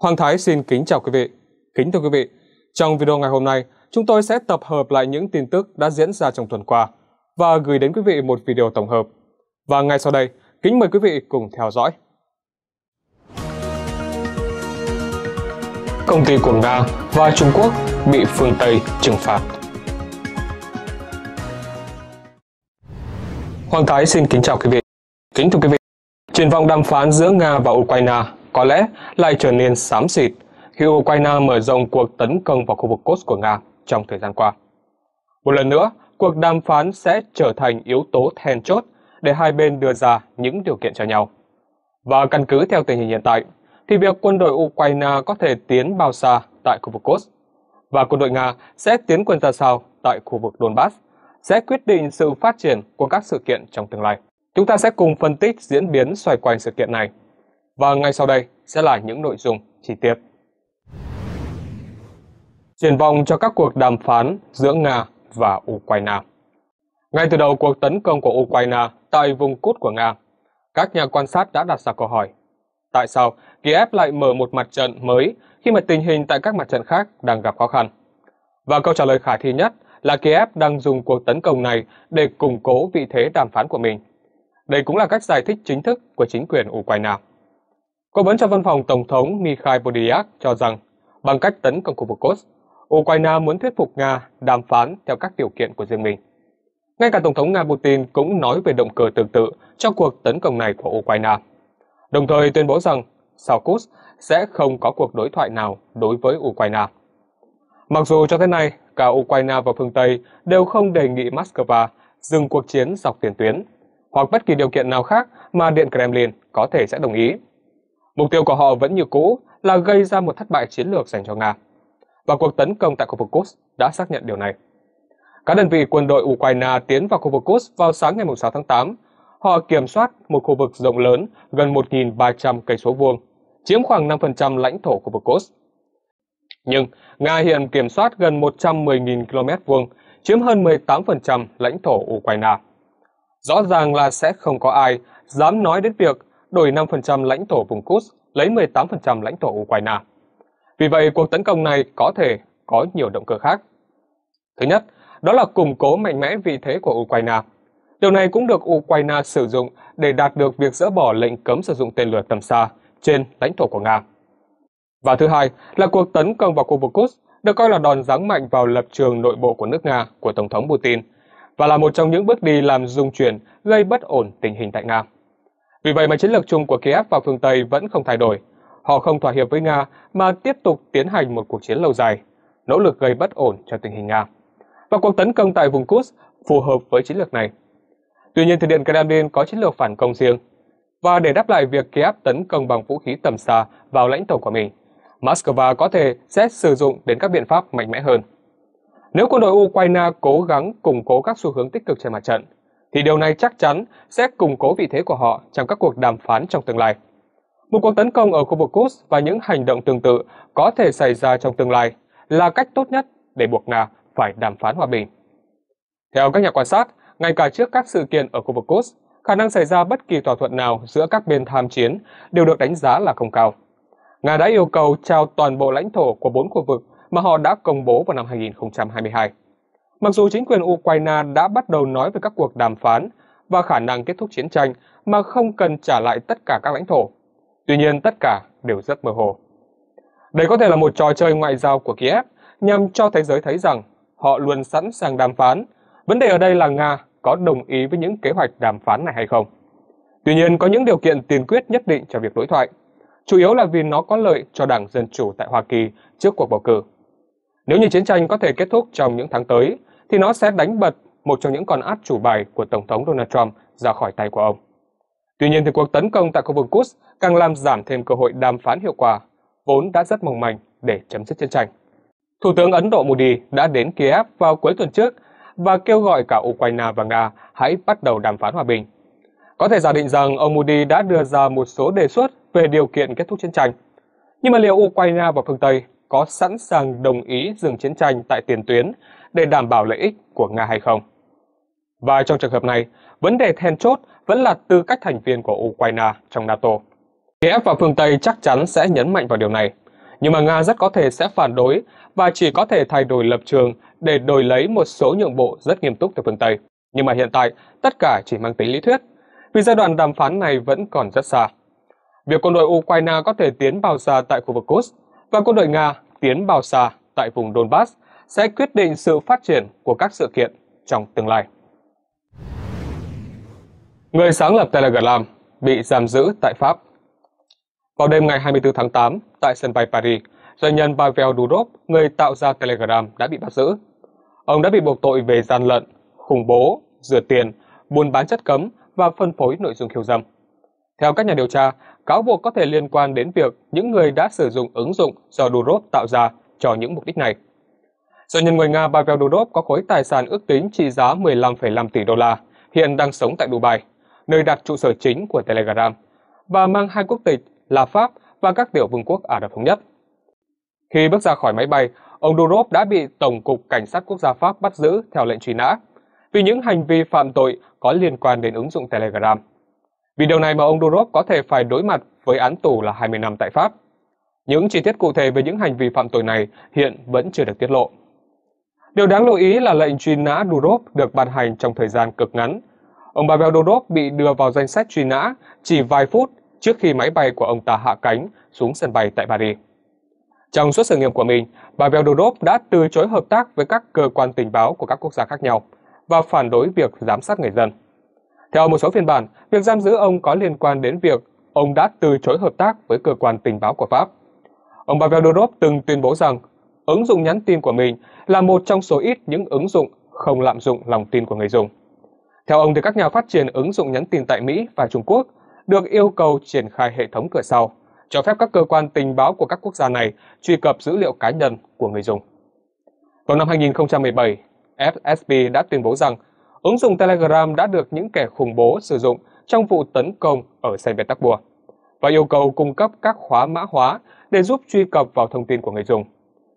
Hoàng Thái xin kính chào quý vị. Kính thưa quý vị, trong video ngày hôm nay, chúng tôi sẽ tập hợp lại những tin tức đã diễn ra trong tuần qua và gửi đến quý vị một video tổng hợp. Và ngay sau đây, kính mời quý vị cùng theo dõi. Công ty của Nga và Trung Quốc bị phương Tây trừng phạt. Hoàng Thái xin kính chào quý vị. Kính thưa quý vị, triển vọng đàm phán giữa Nga và Ukraine có lẽ lại trở nên xám xịt khi Ukraine mở rộng cuộc tấn công vào khu vực Kursk của Nga trong thời gian qua. Một lần nữa, cuộc đàm phán sẽ trở thành yếu tố then chốt để hai bên đưa ra những điều kiện cho nhau. Và căn cứ theo tình hình hiện tại, thì việc quân đội Ukraine có thể tiến bao xa tại khu vực Kursk và quân đội Nga sẽ tiến quân ra sao tại khu vực Donbass sẽ quyết định sự phát triển của các sự kiện trong tương lai. Chúng ta sẽ cùng phân tích diễn biến xoay quanh sự kiện này và ngay sau đây sẽ là những nội dung chi tiết. Triển vọng cho các cuộc đàm phán giữa Nga và Ukraine Ngay từ đầu cuộc tấn công của Ukraine tại vùng cốt của Nga, các nhà quan sát đã đặt ra câu hỏi Tại sao Kiev lại mở một mặt trận mới khi mà tình hình tại các mặt trận khác đang gặp khó khăn? Và câu trả lời khả thi nhất là Kiev đang dùng cuộc tấn công này để củng cố vị thế đàm phán của mình. Đây cũng là cách giải thích chính thức của chính quyền Ukraine. Cố vấn cho văn phòng Tổng thống Mikhail Podolyak cho rằng, bằng cách tấn công khu vực Kursk, Ukraine muốn thuyết phục Nga đàm phán theo các điều kiện của riêng mình. Ngay cả Tổng thống Nga Putin cũng nói về động cơ tương tự cho cuộc tấn công này của Ukraine, đồng thời tuyên bố rằng sau Kursk sẽ không có cuộc đối thoại nào đối với Ukraine. Mặc dù cho tới nay, cả Ukraine và phương Tây đều không đề nghị Moscow dừng cuộc chiến dọc tiền tuyến, hoặc bất kỳ điều kiện nào khác mà Điện Kremlin có thể sẽ đồng ý Mục tiêu của họ vẫn như cũ là gây ra một thất bại chiến lược dành cho Nga. Và cuộc tấn công tại khu vực Kursk đã xác nhận điều này. Các đơn vị quân đội Ukraine tiến vào khu vực Kursk vào sáng ngày 6 tháng 8. Họ kiểm soát một khu vực rộng lớn gần 1.300 cây số vuông, chiếm khoảng 5% lãnh thổ khu vực Kursk. Nhưng Nga hiện kiểm soát gần 110.000 km vuông, chiếm hơn 18% lãnh thổ Ukraine. Rõ ràng là sẽ không có ai dám nói đến việc đổi 5% lãnh thổ vùng Kursk, lấy 18% lãnh thổ Ukraine. Vì vậy, cuộc tấn công này có thể có nhiều động cơ khác. Thứ nhất, đó là củng cố mạnh mẽ vị thế của Ukraine. Điều này cũng được Ukraine sử dụng để đạt được việc dỡ bỏ lệnh cấm sử dụng tên lửa tầm xa trên lãnh thổ của Nga. Và thứ hai là cuộc tấn công vào khu vực Kursk được coi là đòn giáng mạnh vào lập trường nội bộ của nước Nga của Tổng thống Putin và là một trong những bước đi làm dung chuyển gây bất ổn tình hình tại Nga. Vì vậy mà chiến lược chung của Kiev và phương Tây vẫn không thay đổi. Họ không thỏa hiệp với Nga mà tiếp tục tiến hành một cuộc chiến lâu dài, nỗ lực gây bất ổn cho tình hình Nga. Và cuộc tấn công tại vùng Kurs phù hợp với chiến lược này. Tuy nhiên, Thụy Điện Kremlin có chiến lược phản công riêng. Và để đáp lại việc Kiev tấn công bằng vũ khí tầm xa vào lãnh thổ của mình, Moscow có thể sẽ sử dụng đến các biện pháp mạnh mẽ hơn. Nếu quân đội Ukraine cố gắng củng cố các xu hướng tích cực trên mặt trận, thì điều này chắc chắn sẽ củng cố vị thế của họ trong các cuộc đàm phán trong tương lai. Một cuộc tấn công ở khu vực Quds và những hành động tương tự có thể xảy ra trong tương lai là cách tốt nhất để buộc Nga phải đàm phán hòa bình. Theo các nhà quan sát, ngay cả trước các sự kiện ở khu vực Quds, khả năng xảy ra bất kỳ thỏa thuận nào giữa các bên tham chiến đều được đánh giá là không cao. Nga đã yêu cầu trao toàn bộ lãnh thổ của bốn khu vực mà họ đã công bố vào năm 2022. Mặc dù chính quyền Ukraine đã bắt đầu nói về các cuộc đàm phán và khả năng kết thúc chiến tranh mà không cần trả lại tất cả các lãnh thổ, tuy nhiên tất cả đều rất mơ hồ. Đây có thể là một trò chơi ngoại giao của Kiev nhằm cho thế giới thấy rằng họ luôn sẵn sàng đàm phán. Vấn đề ở đây là Nga có đồng ý với những kế hoạch đàm phán này hay không. Tuy nhiên có những điều kiện tiền quyết nhất định cho việc đối thoại, chủ yếu là vì nó có lợi cho Đảng Dân Chủ tại Hoa Kỳ trước cuộc bầu cử. Nếu như chiến tranh có thể kết thúc trong những tháng tới, thì nó sẽ đánh bật một trong những con át chủ bài của Tổng thống Donald Trump ra khỏi tay của ông. Tuy nhiên thì cuộc tấn công tại khu vực Quds càng làm giảm thêm cơ hội đàm phán hiệu quả, vốn đã rất mong manh để chấm dứt chiến tranh. Thủ tướng Ấn Độ Modi đã đến Kiev vào cuối tuần trước và kêu gọi cả Ukraine và Nga hãy bắt đầu đàm phán hòa bình. Có thể giả định rằng ông Modi đã đưa ra một số đề xuất về điều kiện kết thúc chiến tranh. Nhưng mà liệu Ukraine và phương Tây có sẵn sàng đồng ý dừng chiến tranh tại tiền tuyến để đảm bảo lợi ích của Nga hay không. Và trong trường hợp này, vấn đề then chốt vẫn là tư cách thành viên của Ukraine trong NATO. Kiev và phương Tây chắc chắn sẽ nhấn mạnh vào điều này, nhưng mà Nga rất có thể sẽ phản đối và chỉ có thể thay đổi lập trường để đổi lấy một số nhượng bộ rất nghiêm túc từ phương Tây. Nhưng mà hiện tại, tất cả chỉ mang tính lý thuyết, vì giai đoạn đàm phán này vẫn còn rất xa. Việc quân đội Ukraine có thể tiến vào xa tại khu vực Kursk và quân đội Nga tiến vào xa tại vùng Donbass sẽ quyết định sự phát triển của các sự kiện trong tương lai. Người sáng lập Telegram bị giam giữ tại Pháp Vào đêm ngày 24 tháng 8, tại sân bay Paris, doanh nhân Pavel Durov, người tạo ra Telegram đã bị bắt giữ. Ông đã bị buộc tội về gian lận, khủng bố, rửa tiền, buôn bán chất cấm và phân phối nội dung khiêu dâm. Theo các nhà điều tra, cáo buộc có thể liên quan đến việc những người đã sử dụng ứng dụng do Durov tạo ra cho những mục đích này. Doanh nhân người Nga Pavel Durov có khối tài sản ước tính trị giá 15,5 tỷ đô la, hiện đang sống tại Dubai, nơi đặt trụ sở chính của Telegram, và mang hai quốc tịch là Pháp và các tiểu vương quốc Ả Rập Thống Nhất. Khi bước ra khỏi máy bay, ông Durov đã bị Tổng cục Cảnh sát Quốc gia Pháp bắt giữ theo lệnh truy nã vì những hành vi phạm tội có liên quan đến ứng dụng Telegram. Vì điều này mà ông Durov có thể phải đối mặt với án tù là 20 năm tại Pháp. Những chi tiết cụ thể về những hành vi phạm tội này hiện vẫn chưa được tiết lộ. Điều đáng lưu ý là lệnh truy nã Durov được ban hành trong thời gian cực ngắn. Ông Pavel Durov bị đưa vào danh sách truy nã chỉ vài phút trước khi máy bay của ông ta hạ cánh xuống sân bay tại Paris. Trong suốt sự nghiệp của mình, Pavel Durov đã từ chối hợp tác với các cơ quan tình báo của các quốc gia khác nhau và phản đối việc giám sát người dân. Theo một số phiên bản, việc giam giữ ông có liên quan đến việc ông đã từ chối hợp tác với cơ quan tình báo của Pháp. Ông Pavel Durov từng tuyên bố rằng ứng dụng nhắn tin của mình là một trong số ít những ứng dụng không lạm dụng lòng tin của người dùng. Theo ông thì các nhà phát triển ứng dụng nhắn tin tại Mỹ và Trung Quốc được yêu cầu triển khai hệ thống cửa sau, cho phép các cơ quan tình báo của các quốc gia này truy cập dữ liệu cá nhân của người dùng. Vào năm 2017, FSB đã tuyên bố rằng ứng dụng Telegram đã được những kẻ khủng bố sử dụng trong vụ tấn công ở Saint Petersburg và yêu cầu cung cấp các khóa mã hóa để giúp truy cập vào thông tin của người dùng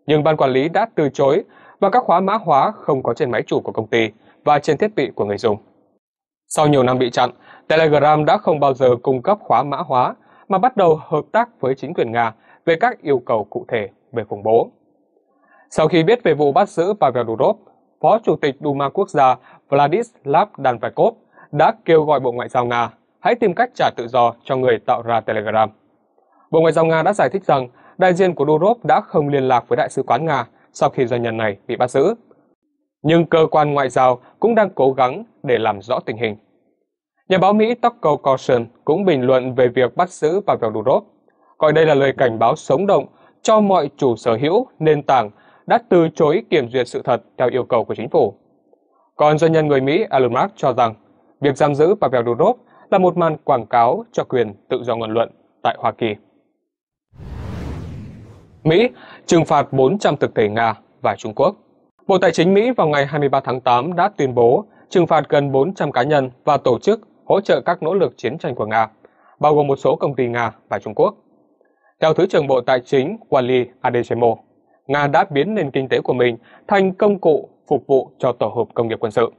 nhưng ban quản lý đã từ chối và các khóa mã hóa không có trên máy chủ của công ty và trên thiết bị của người dùng. Sau nhiều năm bị chặn, Telegram đã không bao giờ cung cấp khóa mã hóa mà bắt đầu hợp tác với chính quyền Nga về các yêu cầu cụ thể về khủng bố. Sau khi biết về vụ bắt giữ Pavel Durov, Phó Chủ tịch Duma Quốc gia Vladislav Danvaykov đã kêu gọi Bộ Ngoại giao Nga hãy tìm cách trả tự do cho người tạo ra Telegram. Bộ Ngoại giao Nga đã giải thích rằng đại diện của Durov đã không liên lạc với Đại sứ quán Nga sau khi doanh nhân này bị bắt giữ. Nhưng cơ quan ngoại giao cũng đang cố gắng để làm rõ tình hình. Nhà báo Mỹ Tucker Carlson cũng bình luận về việc bắt giữ Pavel Durov, gọi đây là lời cảnh báo sống động cho mọi chủ sở hữu nền tảng đã từ chối kiểm duyệt sự thật theo yêu cầu của chính phủ. Còn doanh nhân người Mỹ Elon Musk cho rằng việc giam giữ Pavel Durov là một màn quảng cáo cho quyền tự do ngôn luận tại Hoa Kỳ. Mỹ trừng phạt 400 thực thể Nga và Trung Quốc. Bộ Tài chính Mỹ vào ngày 23 tháng 8 đã tuyên bố trừng phạt gần 400 cá nhân và tổ chức hỗ trợ các nỗ lực chiến tranh của Nga, bao gồm một số công ty Nga và Trung Quốc. Theo Thứ trưởng Bộ Tài chính Wally Adesemo, Nga đã biến nền kinh tế của mình thành công cụ phục vụ cho tổ hợp công nghiệp quân sự.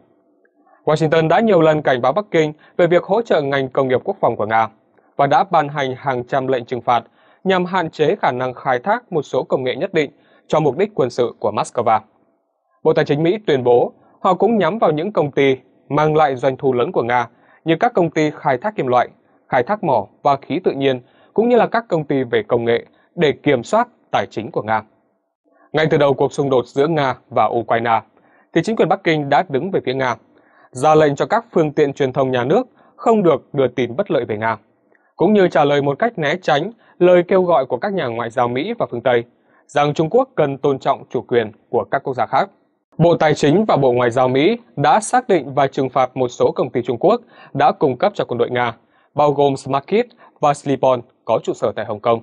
Washington đã nhiều lần cảnh báo Bắc Kinh về việc hỗ trợ ngành công nghiệp quốc phòng của Nga và đã ban hành hàng trăm lệnh trừng phạt nhằm hạn chế khả năng khai thác một số công nghệ nhất định cho mục đích quân sự của Moscow. Bộ Tài chính Mỹ tuyên bố họ cũng nhắm vào những công ty mang lại doanh thu lớn của Nga như các công ty khai thác kim loại, khai thác mỏ và khí tự nhiên, cũng như là các công ty về công nghệ để kiểm soát tài chính của Nga. Ngay từ đầu cuộc xung đột giữa Nga và Ukraine, thì chính quyền Bắc Kinh đã đứng về phía Nga, ra lệnh cho các phương tiện truyền thông nhà nước không được đưa tin bất lợi về Nga, cũng như trả lời một cách né tránh lời kêu gọi của các nhà ngoại giao Mỹ và phương Tây rằng Trung Quốc cần tôn trọng chủ quyền của các quốc gia khác. Bộ Tài chính và Bộ Ngoại giao Mỹ đã xác định và trừng phạt một số công ty Trung Quốc đã cung cấp cho quân đội Nga, bao gồm Smartkit và Slipon có trụ sở tại Hồng Kông.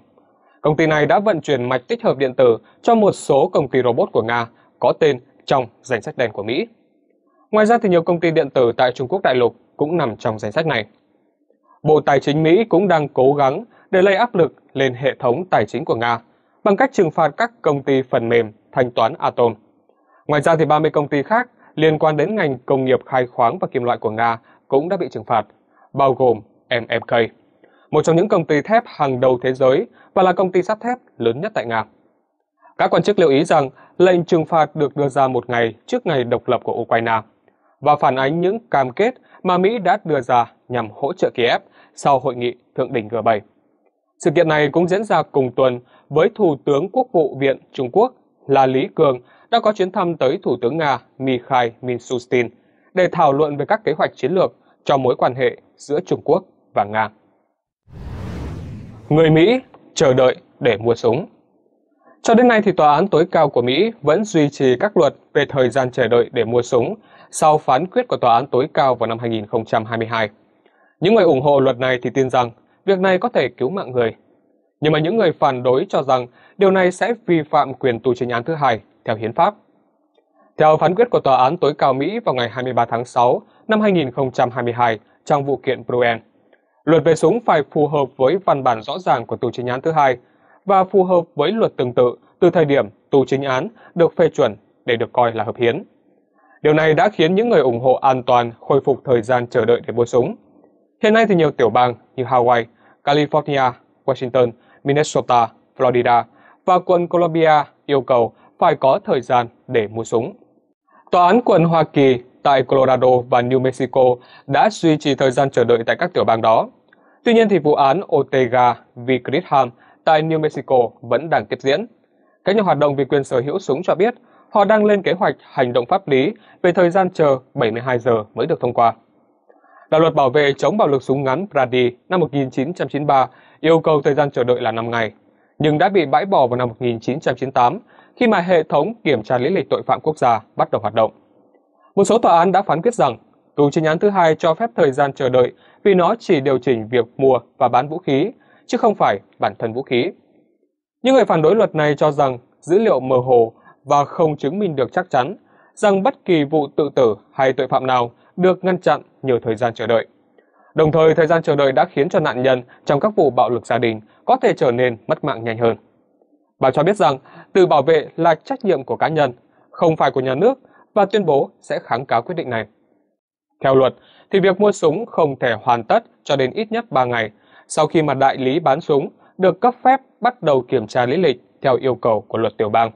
Công ty này đã vận chuyển mạch tích hợp điện tử cho một số công ty robot của Nga có tên trong danh sách đen của Mỹ. Ngoài ra thì nhiều công ty điện tử tại Trung Quốc đại lục cũng nằm trong danh sách này. Bộ Tài chính Mỹ cũng đang cố gắng để lấy áp lực lên hệ thống tài chính của Nga bằng cách trừng phạt các công ty phần mềm thanh toán Atom. Ngoài ra thì 30 công ty khác liên quan đến ngành công nghiệp khai khoáng và kim loại của Nga cũng đã bị trừng phạt, bao gồm MMK, một trong những công ty thép hàng đầu thế giới và là công ty sắt thép lớn nhất tại Nga. Các quan chức lưu ý rằng lệnh trừng phạt được đưa ra một ngày trước ngày độc lập của Ukraine và phản ánh những cam kết mà Mỹ đã đưa ra nhằm hỗ trợ Kiev sau hội nghị thượng đỉnh G7. Sự kiện này cũng diễn ra cùng tuần với Thủ tướng Quốc vụ Viện Trung Quốc là Lý Cường đã có chuyến thăm tới Thủ tướng Nga Mikhail Mishustin để thảo luận về các kế hoạch chiến lược cho mối quan hệ giữa Trung Quốc và Nga. Người Mỹ chờ đợi để mua súng Cho đến nay thì tòa án tối cao của Mỹ vẫn duy trì các luật về thời gian chờ đợi để mua súng sau phán quyết của tòa án tối cao vào năm 2022. Những người ủng hộ luật này thì tin rằng việc này có thể cứu mạng người. Nhưng mà những người phản đối cho rằng điều này sẽ vi phạm quyền tù chính án thứ hai theo hiến pháp. Theo phán quyết của tòa án tối cao Mỹ vào ngày 23 tháng 6 năm 2022 trong vụ kiện Bruen, luật về súng phải phù hợp với văn bản rõ ràng của tù chính án thứ hai và phù hợp với luật tương tự từ thời điểm tù chính án được phê chuẩn để được coi là hợp hiến. Điều này đã khiến những người ủng hộ an toàn khôi phục thời gian chờ đợi để mua súng. Hiện nay thì nhiều tiểu bang như Hawaii, California, Washington, Minnesota, Florida và quận Colombia yêu cầu phải có thời gian để mua súng. Tòa án quận Hoa Kỳ tại Colorado và New Mexico đã duy trì thời gian chờ đợi tại các tiểu bang đó. Tuy nhiên thì vụ án Ortega v. Gritham tại New Mexico vẫn đang tiếp diễn. Các nhà hoạt động vì quyền sở hữu súng cho biết họ đang lên kế hoạch hành động pháp lý về thời gian chờ 72 giờ mới được thông qua. Đạo luật bảo vệ chống bạo lực súng ngắn Brady năm 1993 yêu cầu thời gian chờ đợi là 5 ngày, nhưng đã bị bãi bỏ vào năm 1998 khi mà hệ thống kiểm tra lý lịch tội phạm quốc gia bắt đầu hoạt động. Một số tòa án đã phán quyết rằng tù chính án thứ hai cho phép thời gian chờ đợi vì nó chỉ điều chỉnh việc mua và bán vũ khí, chứ không phải bản thân vũ khí. Những người phản đối luật này cho rằng dữ liệu mơ hồ và không chứng minh được chắc chắn rằng bất kỳ vụ tự tử hay tội phạm nào được ngăn chặn nhờ thời gian chờ đợi. Đồng thời, thời gian chờ đợi đã khiến cho nạn nhân trong các vụ bạo lực gia đình có thể trở nên mất mạng nhanh hơn. Bà cho biết rằng, tự bảo vệ là trách nhiệm của cá nhân, không phải của nhà nước và tuyên bố sẽ kháng cáo quyết định này. Theo luật, thì việc mua súng không thể hoàn tất cho đến ít nhất 3 ngày sau khi mà đại lý bán súng được cấp phép bắt đầu kiểm tra lý lịch theo yêu cầu của luật tiểu bang,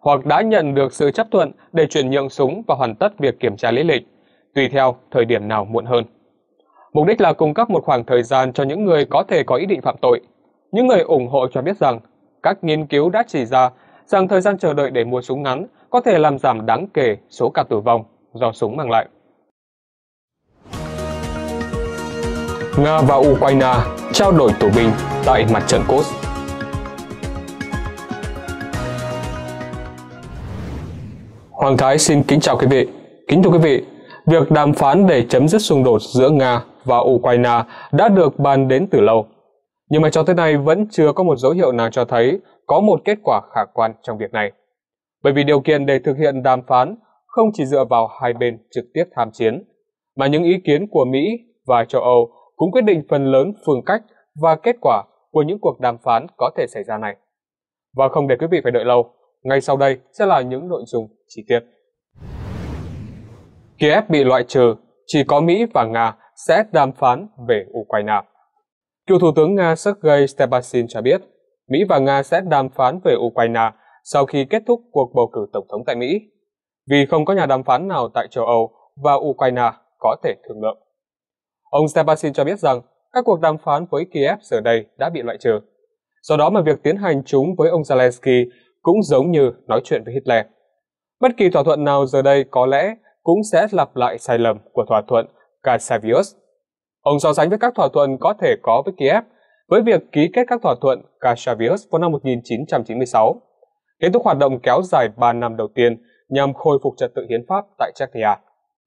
hoặc đã nhận được sự chấp thuận để chuyển nhượng súng và hoàn tất việc kiểm tra lý lịch tùy theo thời điểm nào muộn hơn. Mục đích là cung cấp một khoảng thời gian cho những người có thể có ý định phạm tội. Những người ủng hộ cho biết rằng, các nghiên cứu đã chỉ ra rằng thời gian chờ đợi để mua súng ngắn có thể làm giảm đáng kể số ca tử vong do súng mang lại. Nga và Ukraine trao đổi tù binh tại mặt trận Kursk. Hoàng Thái xin kính chào quý vị. Kính thưa quý vị, Việc đàm phán để chấm dứt xung đột giữa Nga và Ukraine đã được bàn đến từ lâu, nhưng mà cho tới nay vẫn chưa có một dấu hiệu nào cho thấy có một kết quả khả quan trong việc này. Bởi vì điều kiện để thực hiện đàm phán không chỉ dựa vào hai bên trực tiếp tham chiến, mà những ý kiến của Mỹ và châu Âu cũng quyết định phần lớn phương cách và kết quả của những cuộc đàm phán có thể xảy ra này. Và không để quý vị phải đợi lâu, ngay sau đây sẽ là những nội dung chi tiết. Kiev bị loại trừ, chỉ có Mỹ và Nga sẽ đàm phán về Ukraine. Cựu Thủ tướng Nga Sergei Stepasin cho biết, Mỹ và Nga sẽ đàm phán về Ukraine sau khi kết thúc cuộc bầu cử tổng thống tại Mỹ, vì không có nhà đàm phán nào tại châu Âu và Ukraine có thể thương lượng. Ông Stepasin cho biết rằng các cuộc đàm phán với Kiev giờ đây đã bị loại trừ. Do đó mà việc tiến hành chúng với ông Zelensky cũng giống như nói chuyện với Hitler. Bất kỳ thỏa thuận nào giờ đây có lẽ cũng sẽ lặp lại sai lầm của thỏa thuận Kasavius. Ông so sánh với các thỏa thuận có thể có với Kiev với việc ký kết các thỏa thuận Kasavius vào năm 1996, kết thúc hoạt động kéo dài 3 năm đầu tiên nhằm khôi phục trật tự hiến pháp tại Czechia.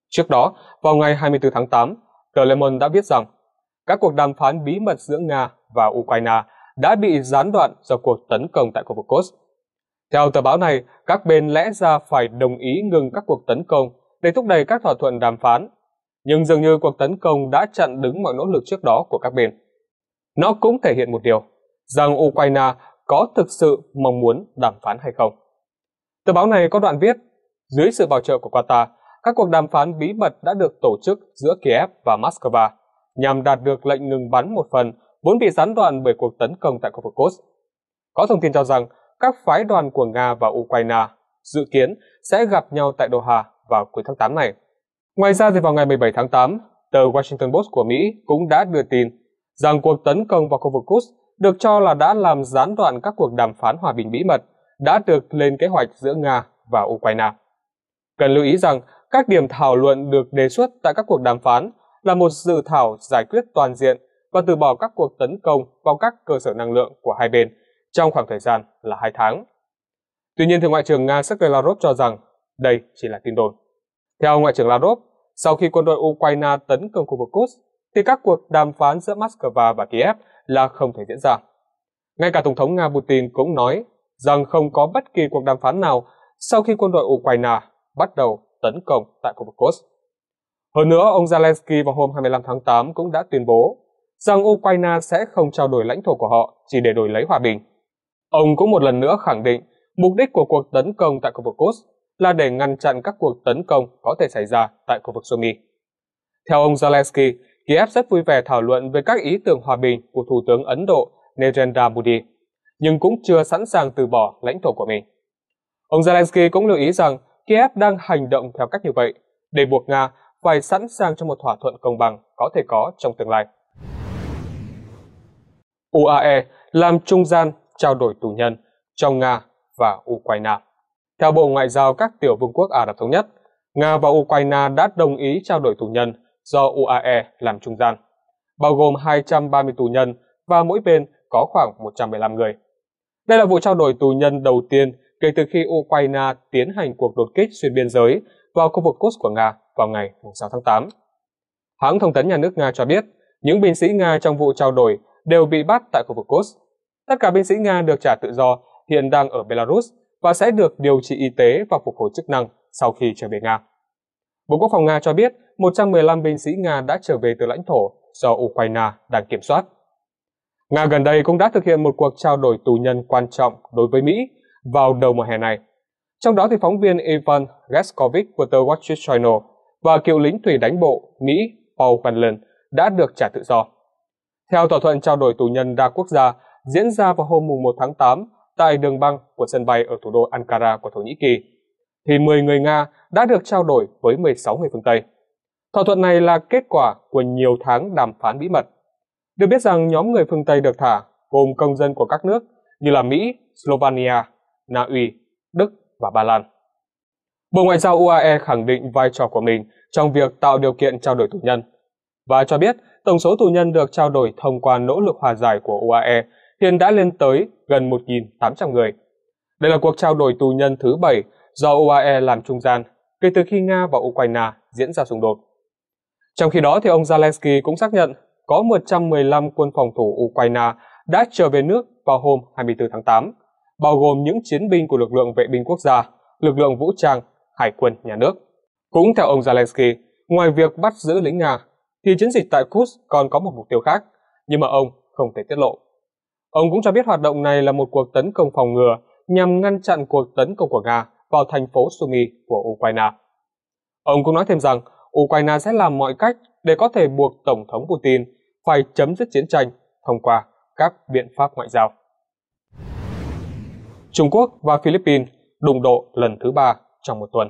Trước đó, vào ngày 24 tháng 8, tờ Le Monde đã viết rằng các cuộc đàm phán bí mật giữa Nga và Ukraine đã bị gián đoạn do cuộc tấn công tại khu vực Kursk. Theo tờ báo này, các bên lẽ ra phải đồng ý ngừng các cuộc tấn công để thúc đẩy các thỏa thuận đàm phán, nhưng dường như cuộc tấn công đã chặn đứng mọi nỗ lực trước đó của các bên. Nó cũng thể hiện một điều, rằng Ukraine có thực sự mong muốn đàm phán hay không. Tờ báo này có đoạn viết, dưới sự bảo trợ của Qatar, các cuộc đàm phán bí mật đã được tổ chức giữa Kiev và Moscow nhằm đạt được lệnh ngừng bắn một phần vốn bị gián đoạn bởi cuộc tấn công tại khu vực Kursk. Có thông tin cho rằng các phái đoàn của Nga và Ukraine dự kiến sẽ gặp nhau tại Doha vào cuối tháng 8 này. Ngoài ra thì vào ngày 17 tháng 8, tờ Washington Post của Mỹ cũng đã đưa tin rằng cuộc tấn công vào khu vực Quds được cho là đã làm gián đoạn các cuộc đàm phán hòa bình bí mật đã được lên kế hoạch giữa Nga và Ukraine. Cần lưu ý rằng các điểm thảo luận được đề xuất tại các cuộc đàm phán là một dự thảo giải quyết toàn diện và từ bỏ các cuộc tấn công vào các cơ sở năng lượng của hai bên trong khoảng thời gian là hai tháng. Tuy nhiên, thì Ngoại trưởng Nga Sergei Lavrov cho rằng đây chỉ là tin đồn. Theo Ngoại trưởng Lavrov, sau khi quân đội Ukraine tấn công khu vực Kurs, thì các cuộc đàm phán giữa Moscow và Kiev là không thể diễn ra. Ngay cả Tổng thống Nga Putin cũng nói rằng không có bất kỳ cuộc đàm phán nào sau khi quân đội Ukraine bắt đầu tấn công tại khu vực Kurs. Hơn nữa, ông Zelensky vào hôm 25 tháng 8 cũng đã tuyên bố rằng Ukraine sẽ không trao đổi lãnh thổ của họ chỉ để đổi lấy hòa bình. Ông cũng một lần nữa khẳng định mục đích của cuộc tấn công tại khu vực Kurs là để ngăn chặn các cuộc tấn công có thể xảy ra tại khu vực Sumy. Theo ông Zelensky, Kiev rất vui vẻ thảo luận về các ý tưởng hòa bình của Thủ tướng Ấn Độ Narendra Modi, nhưng cũng chưa sẵn sàng từ bỏ lãnh thổ của mình. Ông Zelensky cũng lưu ý rằng Kiev đang hành động theo cách như vậy để buộc Nga phải sẵn sàng cho một thỏa thuận công bằng có thể có trong tương lai. UAE làm trung gian trao đổi tù nhân trong Nga và Ukraine. Theo Bộ Ngoại giao các tiểu vương quốc Ả Rập Thống Nhất, Nga và Ukraine đã đồng ý trao đổi tù nhân do UAE làm trung gian, bao gồm 230 tù nhân và mỗi bên có khoảng 115 người. Đây là vụ trao đổi tù nhân đầu tiên kể từ khi Ukraine tiến hành cuộc đột kích xuyên biên giới vào khu vực Kursk của Nga vào ngày 6 tháng 8. Hãng thông tấn nhà nước Nga cho biết, những binh sĩ Nga trong vụ trao đổi đều bị bắt tại khu vực Kursk. Tất cả binh sĩ Nga được trả tự do hiện đang ở Belarus và sẽ được điều trị y tế và phục hồi chức năng sau khi trở về Nga. Bộ Quốc phòng Nga cho biết 115 binh sĩ Nga đã trở về từ lãnh thổ do Ukraine đang kiểm soát. Nga gần đây cũng đã thực hiện một cuộc trao đổi tù nhân quan trọng đối với Mỹ vào đầu mùa hè này. Trong đó thì phóng viên Ivan Reskovic của tờ Wall Street Journal và cựu lính thủy đánh bộ Mỹ Paul Whelan đã được trả tự do. Theo thỏa thuận trao đổi tù nhân đa quốc gia diễn ra vào hôm 1 tháng 8 tại đường băng của sân bay ở thủ đô Ankara của Thổ Nhĩ Kỳ, thì 10 người Nga đã được trao đổi với 16 người phương Tây. Thỏa thuận này là kết quả của nhiều tháng đàm phán bí mật. Được biết rằng nhóm người phương Tây được thả gồm công dân của các nước như là Mỹ, Slovenia, Na Uy, Đức và Ba Lan. Bộ Ngoại giao UAE khẳng định vai trò của mình trong việc tạo điều kiện trao đổi tù nhân và cho biết tổng số tù nhân được trao đổi thông qua nỗ lực hòa giải của UAE hiện đã lên tới gần 1.800 người. Đây là cuộc trao đổi tù nhân thứ 7 do UAE làm trung gian kể từ khi Nga và Ukraine diễn ra xung đột. Trong khi đó, thì ông Zelensky cũng xác nhận có 115 quân phòng thủ Ukraine đã trở về nước vào hôm 24 tháng 8, bao gồm những chiến binh của lực lượng vệ binh quốc gia, lực lượng vũ trang, hải quân nhà nước. Cũng theo ông Zelensky, ngoài việc bắt giữ lính Nga, thì chiến dịch tại Kurs còn có một mục tiêu khác, nhưng mà ông không thể tiết lộ. Ông cũng cho biết hoạt động này là một cuộc tấn công phòng ngừa nhằm ngăn chặn cuộc tấn công của Nga vào thành phố Sumy của Ukraine. Ông cũng nói thêm rằng Ukraine sẽ làm mọi cách để có thể buộc Tổng thống Putin phải chấm dứt chiến tranh thông qua các biện pháp ngoại giao. Trung Quốc và Philippines đụng độ lần thứ ba trong một tuần.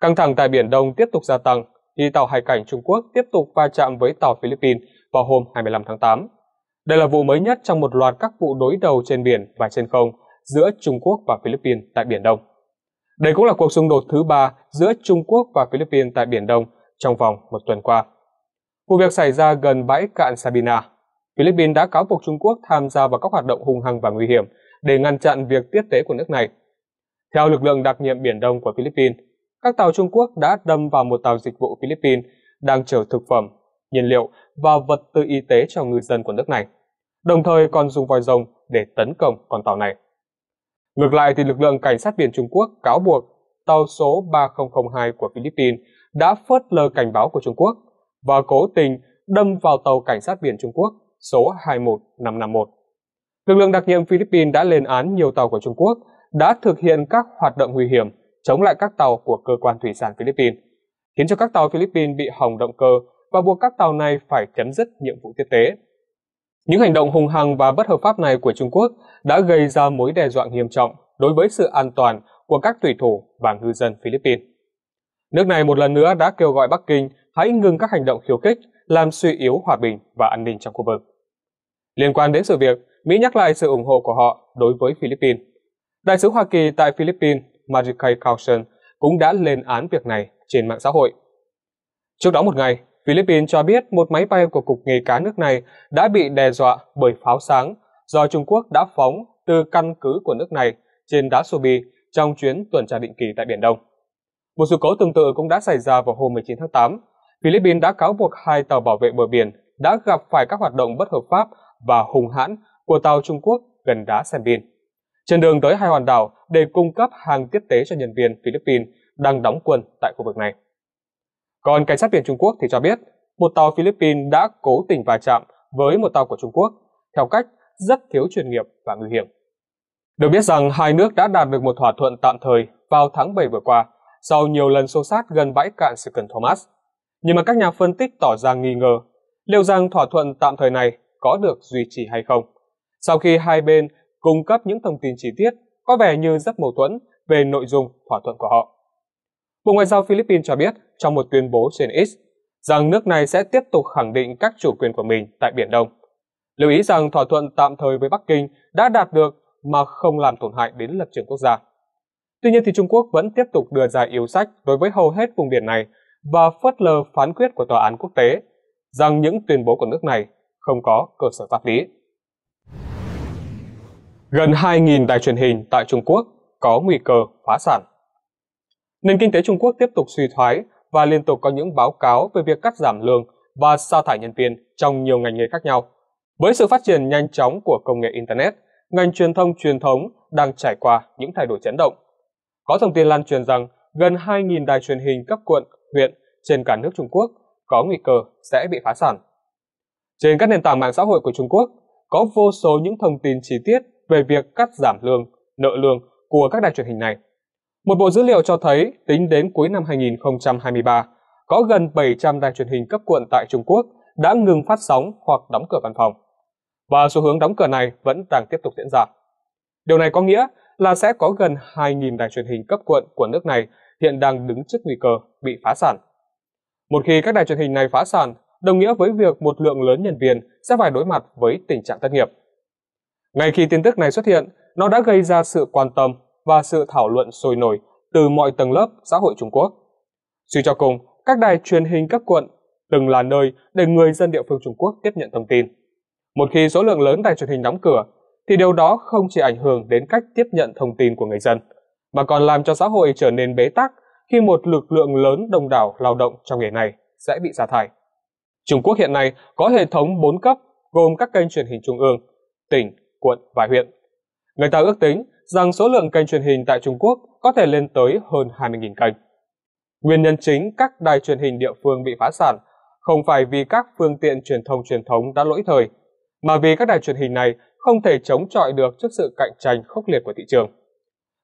Căng thẳng tại Biển Đông tiếp tục gia tăng khi tàu hải cảnh Trung Quốc tiếp tục va chạm với tàu Philippines vào hôm 25 tháng 8. Đây là vụ mới nhất trong một loạt các vụ đối đầu trên biển và trên không giữa Trung Quốc và Philippines tại Biển Đông. Đây cũng là cuộc xung đột thứ ba giữa Trung Quốc và Philippines tại Biển Đông trong vòng một tuần qua. Vụ việc xảy ra gần bãi cạn Sabina. Philippines đã cáo buộc Trung Quốc tham gia vào các hoạt động hung hăng và nguy hiểm để ngăn chặn việc tiết tế của nước này. Theo lực lượng đặc nhiệm Biển Đông của Philippines, các tàu Trung Quốc đã đâm vào một tàu dịch vụ Philippines đang chở thực phẩm, nhiên liệu và vật tư y tế cho người dân của nước này đồng thời còn dùng vòi rồng để tấn công con tàu này. Ngược lại thì lực lượng cảnh sát biển Trung Quốc cáo buộc tàu số 3002 của Philippines đã phớt lờ cảnh báo của Trung Quốc và cố tình đâm vào tàu cảnh sát biển Trung Quốc số 21551. Lực lượng đặc nhiệm Philippines đã lên án nhiều tàu của Trung Quốc đã thực hiện các hoạt động nguy hiểm chống lại các tàu của cơ quan thủy sản Philippines, khiến cho các tàu Philippines bị hỏng động cơ và buộc các tàu này phải chấm dứt nhiệm vụ thiết tế. Những hành động hung hăng và bất hợp pháp này của Trung Quốc đã gây ra mối đe dọa nghiêm trọng đối với sự an toàn của các thủy thủ và ngư dân Philippines. Nước này một lần nữa đã kêu gọi Bắc Kinh hãy ngừng các hành động khiêu khích làm suy yếu hòa bình và an ninh trong khu vực. Liên quan đến sự việc, Mỹ nhắc lại sự ủng hộ của họ đối với Philippines. Đại sứ Hoa Kỳ tại Philippines, Marikay Carlson, cũng đã lên án việc này trên mạng xã hội. Trước đó một ngày, Philippines cho biết một máy bay của Cục Nghề cá nước này đã bị đe dọa bởi pháo sáng do Trung Quốc đã phóng từ căn cứ của nước này trên đá Sobi trong chuyến tuần tra định kỳ tại Biển Đông. Một sự cố tương tự cũng đã xảy ra vào hôm 19 tháng 8. Philippines đã cáo buộc hai tàu bảo vệ bờ biển đã gặp phải các hoạt động bất hợp pháp và hùng hãn của tàu Trung Quốc gần đá Senbin. Trên đường tới hai hòn đảo để cung cấp hàng tiếp tế cho nhân viên Philippines đang đóng quân tại khu vực này. Còn cảnh sát biển Trung Quốc thì cho biết một tàu Philippines đã cố tình va chạm với một tàu của Trung Quốc theo cách rất thiếu chuyên nghiệp và nguy hiểm. Được biết rằng hai nước đã đạt được một thỏa thuận tạm thời vào tháng 7 vừa qua sau nhiều lần xô sát gần bãi cạn sự Thomas. Nhưng mà các nhà phân tích tỏ ra nghi ngờ liệu rằng thỏa thuận tạm thời này có được duy trì hay không. Sau khi hai bên cung cấp những thông tin chi tiết có vẻ như rất mâu thuẫn về nội dung thỏa thuận của họ. Bộ Ngoại giao Philippines cho biết trong một tuyên bố trên X rằng nước này sẽ tiếp tục khẳng định các chủ quyền của mình tại Biển Đông. Lưu ý rằng thỏa thuận tạm thời với Bắc Kinh đã đạt được mà không làm tổn hại đến lập trường quốc gia. Tuy nhiên thì Trung Quốc vẫn tiếp tục đưa ra yếu sách đối với hầu hết vùng biển này và phớt lờ phán quyết của tòa án quốc tế rằng những tuyên bố của nước này không có cơ sở pháp lý. Gần 2.000 đài truyền hình tại Trung Quốc có nguy cơ phá sản. Nền kinh tế Trung Quốc tiếp tục suy thoái và liên tục có những báo cáo về việc cắt giảm lương và sa thải nhân viên trong nhiều ngành nghề khác nhau. Với sự phát triển nhanh chóng của công nghệ Internet, ngành truyền thông truyền thống đang trải qua những thay đổi chấn động. Có thông tin lan truyền rằng gần 2.000 đài truyền hình cấp quận, huyện trên cả nước Trung Quốc có nguy cơ sẽ bị phá sản. Trên các nền tảng mạng xã hội của Trung Quốc, có vô số những thông tin chi tiết về việc cắt giảm lương, nợ lương của các đài truyền hình này. Một bộ dữ liệu cho thấy tính đến cuối năm 2023, có gần 700 đài truyền hình cấp quận tại Trung Quốc đã ngừng phát sóng hoặc đóng cửa văn phòng. Và xu hướng đóng cửa này vẫn đang tiếp tục diễn ra. Điều này có nghĩa là sẽ có gần 2.000 đài truyền hình cấp quận của nước này hiện đang đứng trước nguy cơ bị phá sản. Một khi các đài truyền hình này phá sản, đồng nghĩa với việc một lượng lớn nhân viên sẽ phải đối mặt với tình trạng thất nghiệp. Ngay khi tin tức này xuất hiện, nó đã gây ra sự quan tâm và sự thảo luận sôi nổi từ mọi tầng lớp xã hội Trung Quốc. Suy cho cùng, các đài truyền hình các quận từng là nơi để người dân địa phương Trung Quốc tiếp nhận thông tin. Một khi số lượng lớn đài truyền hình đóng cửa, thì điều đó không chỉ ảnh hưởng đến cách tiếp nhận thông tin của người dân, mà còn làm cho xã hội trở nên bế tắc khi một lực lượng lớn đông đảo lao động trong nghề này sẽ bị sa thải. Trung Quốc hiện nay có hệ thống 4 cấp gồm các kênh truyền hình trung ương, tỉnh, quận và huyện. Người ta ước tính rằng số lượng kênh truyền hình tại Trung Quốc có thể lên tới hơn 20.000 kênh. Nguyên nhân chính các đài truyền hình địa phương bị phá sản không phải vì các phương tiện truyền thông truyền thống đã lỗi thời, mà vì các đài truyền hình này không thể chống chọi được trước sự cạnh tranh khốc liệt của thị trường.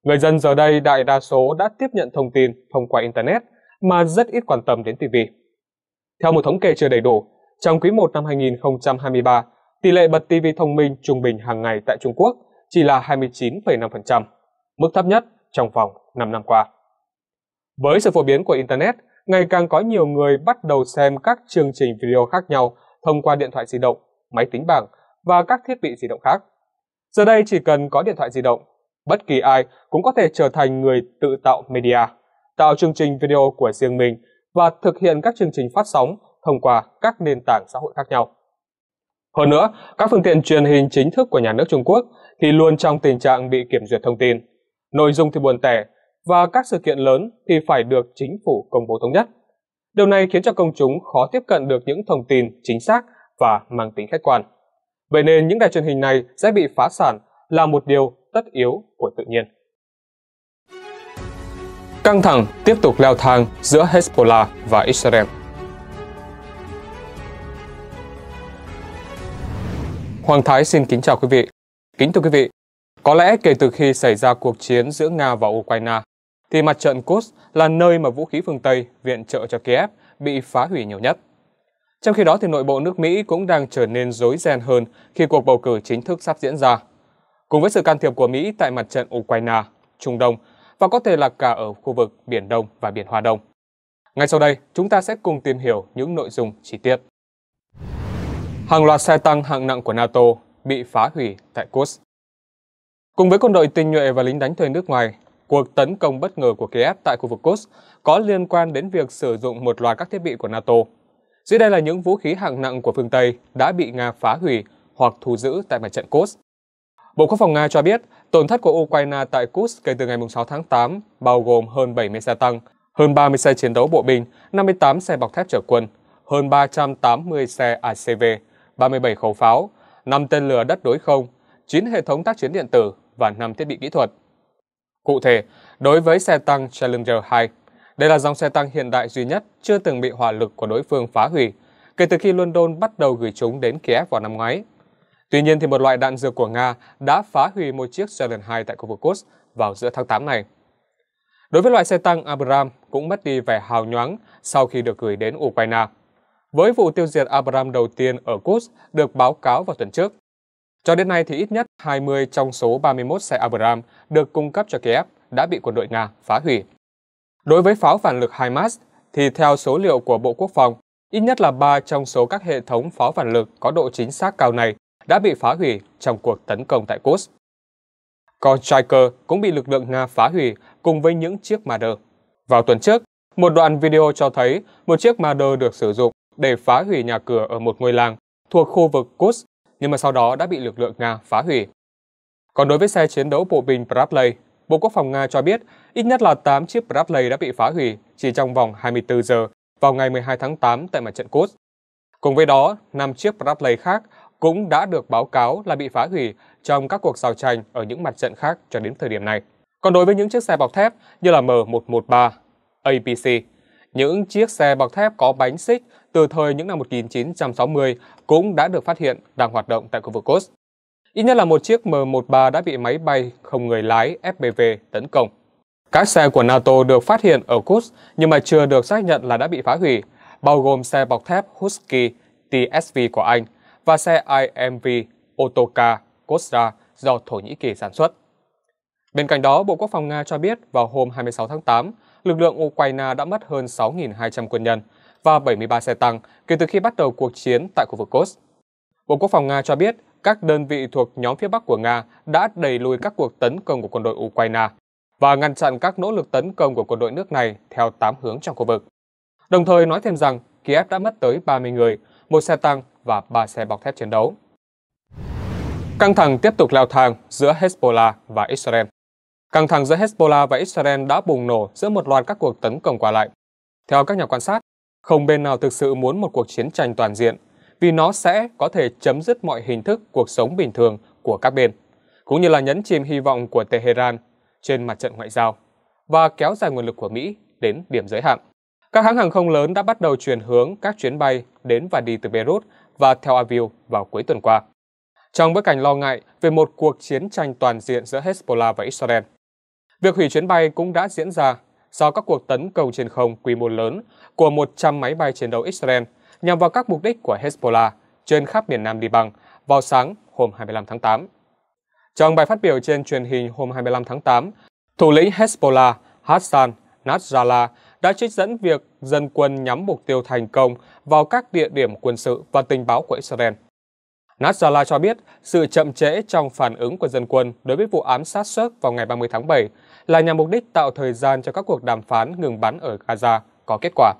Người dân giờ đây đại đa số đã tiếp nhận thông tin thông qua Internet mà rất ít quan tâm đến TV. Theo một thống kê chưa đầy đủ, trong quý 1 năm 2023, tỷ lệ bật TV thông minh trung bình hàng ngày tại Trung Quốc chỉ là 29,5%, mức thấp nhất trong vòng 5 năm qua. Với sự phổ biến của Internet, ngày càng có nhiều người bắt đầu xem các chương trình video khác nhau thông qua điện thoại di động, máy tính bảng và các thiết bị di động khác. Giờ đây chỉ cần có điện thoại di động, bất kỳ ai cũng có thể trở thành người tự tạo media, tạo chương trình video của riêng mình và thực hiện các chương trình phát sóng thông qua các nền tảng xã hội khác nhau. Hơn nữa, các phương tiện truyền hình chính thức của nhà nước Trung Quốc thì luôn trong tình trạng bị kiểm duyệt thông tin. Nội dung thì buồn tẻ, và các sự kiện lớn thì phải được chính phủ công bố thống nhất. Điều này khiến cho công chúng khó tiếp cận được những thông tin chính xác và mang tính khách quan. Vậy nên những đài truyền hình này sẽ bị phá sản là một điều tất yếu của tự nhiên. Căng thẳng tiếp tục leo thang giữa Hezbollah và Israel. Hoàng Thái xin kính chào quý vị. Kính thưa quý vị, có lẽ kể từ khi xảy ra cuộc chiến giữa Nga và Ukraine, thì mặt trận Quds là nơi mà vũ khí phương Tây viện trợ cho Kiev bị phá hủy nhiều nhất. Trong khi đó thì nội bộ nước Mỹ cũng đang trở nên rối ren hơn khi cuộc bầu cử chính thức sắp diễn ra. Cùng với sự can thiệp của Mỹ tại mặt trận Ukraine, Trung Đông và có thể là cả ở khu vực Biển Đông và Biển Hoa Đông. Ngay sau đây, chúng ta sẽ cùng tìm hiểu những nội dung chi tiết. Hàng loạt xe tăng hạng nặng của NATO bị phá hủy tại Kursk. Cùng với quân đội tinh nhuệ và lính đánh thuê nước ngoài, cuộc tấn công bất ngờ của Kiev tại khu vực Kursk có liên quan đến việc sử dụng một loạt các thiết bị của NATO. Dưới đây là những vũ khí hạng nặng của phương Tây đã bị Nga phá hủy hoặc thu giữ tại mặt trận Kursk. Bộ Quốc phòng Nga cho biết tổn thất của Ukraine tại Kursk kể từ ngày 6 tháng 8 bao gồm hơn 70 xe tăng, hơn 30 xe chiến đấu bộ binh, 58 xe bọc thép chở quân, hơn 380 xe ACV, 37 khẩu pháo, 5 tên lửa đất đối không, 9 hệ thống tác chiến điện tử và 5 thiết bị kỹ thuật. Cụ thể, đối với xe tăng Challenger 2, đây là dòng xe tăng hiện đại duy nhất chưa từng bị hỏa lực của đối phương phá hủy kể từ khi London bắt đầu gửi chúng đến Kiev vào năm ngoái. Tuy nhiên, thì một loại đạn dược của Nga đã phá hủy một chiếc Challenger 2 tại khu vực Kursk vào giữa tháng 8 này. Đối với loại xe tăng Abram cũng mất đi vẻ hào nhoáng sau khi được gửi đến Ukraine với vụ tiêu diệt Abrams đầu tiên ở Quds được báo cáo vào tuần trước. Cho đến nay thì ít nhất 20 trong số 31 xe Abrams được cung cấp cho Kiev đã bị quân đội Nga phá hủy. Đối với pháo phản lực HIMARS thì theo số liệu của Bộ Quốc phòng, ít nhất là 3 trong số các hệ thống pháo phản lực có độ chính xác cao này đã bị phá hủy trong cuộc tấn công tại Quds. Còn Striker cũng bị lực lượng Nga phá hủy cùng với những chiếc Marder. Vào tuần trước, một đoạn video cho thấy một chiếc Marder được sử dụng để phá hủy nhà cửa ở một ngôi làng thuộc khu vực Kurs, nhưng mà sau đó đã bị lực lượng Nga phá hủy. Còn đối với xe chiến đấu bộ binh Bradley, Bộ Quốc phòng Nga cho biết ít nhất là 8 chiếc Bradley đã bị phá hủy chỉ trong vòng 24 giờ vào ngày 12 tháng 8 tại mặt trận Kurs. Cùng với đó, 5 chiếc Bradley khác cũng đã được báo cáo là bị phá hủy trong các cuộc giao tranh ở những mặt trận khác cho đến thời điểm này. Còn đối với những chiếc xe bọc thép như là M113, APC những chiếc xe bọc thép có bánh xích từ thời những năm 1960 cũng đã được phát hiện đang hoạt động tại khu vực Kos. Ít nhất là một chiếc M-13 đã bị máy bay không người lái FPV tấn công. Các xe của NATO được phát hiện ở Kutsk nhưng mà chưa được xác nhận là đã bị phá hủy, bao gồm xe bọc thép Husky TSV của Anh và xe IMV Otoka Kostra do Thổ Nhĩ Kỳ sản xuất. Bên cạnh đó, Bộ Quốc phòng Nga cho biết vào hôm 26 tháng 8, lực lượng Ukraine đã mất hơn 6.200 quân nhân và 73 xe tăng kể từ khi bắt đầu cuộc chiến tại khu vực kos. Bộ Quốc phòng Nga cho biết các đơn vị thuộc nhóm phía Bắc của Nga đã đẩy lùi các cuộc tấn công của quân đội Ukraine và ngăn chặn các nỗ lực tấn công của quân đội nước này theo 8 hướng trong khu vực. Đồng thời nói thêm rằng Kiev đã mất tới 30 người, một xe tăng và 3 xe bọc thép chiến đấu. Căng thẳng tiếp tục leo thang giữa Hezbollah và Israel. Căng thẳng giữa Hezbollah và Israel đã bùng nổ giữa một loạt các cuộc tấn công qua lại. Theo các nhà quan sát, không bên nào thực sự muốn một cuộc chiến tranh toàn diện, vì nó sẽ có thể chấm dứt mọi hình thức cuộc sống bình thường của các bên, cũng như là nhấn chìm hy vọng của Tehran trên mặt trận ngoại giao và kéo dài nguồn lực của Mỹ đến điểm giới hạn. Các hãng hàng không lớn đã bắt đầu chuyển hướng các chuyến bay đến và đi từ Beirut và Tel Aviv vào cuối tuần qua. Trong bối cảnh lo ngại về một cuộc chiến tranh toàn diện giữa Hezbollah và Israel, Việc hủy chuyến bay cũng đã diễn ra do các cuộc tấn công trên không quy mô lớn của 100 máy bay chiến đấu Israel nhằm vào các mục đích của Hezbollah trên khắp miền Nam Liban vào sáng hôm 25 tháng 8. Trong bài phát biểu trên truyền hình hôm 25 tháng 8, thủ lĩnh Hezbollah Hassan Nasrallah đã trích dẫn việc dân quân nhắm mục tiêu thành công vào các địa điểm quân sự và tình báo của Israel. Nasrallah cho biết sự chậm trễ trong phản ứng của dân quân đối với vụ ám sát Sớt vào ngày 30 tháng 7 là nhằm mục đích tạo thời gian cho các cuộc đàm phán ngừng bắn ở Gaza có kết quả.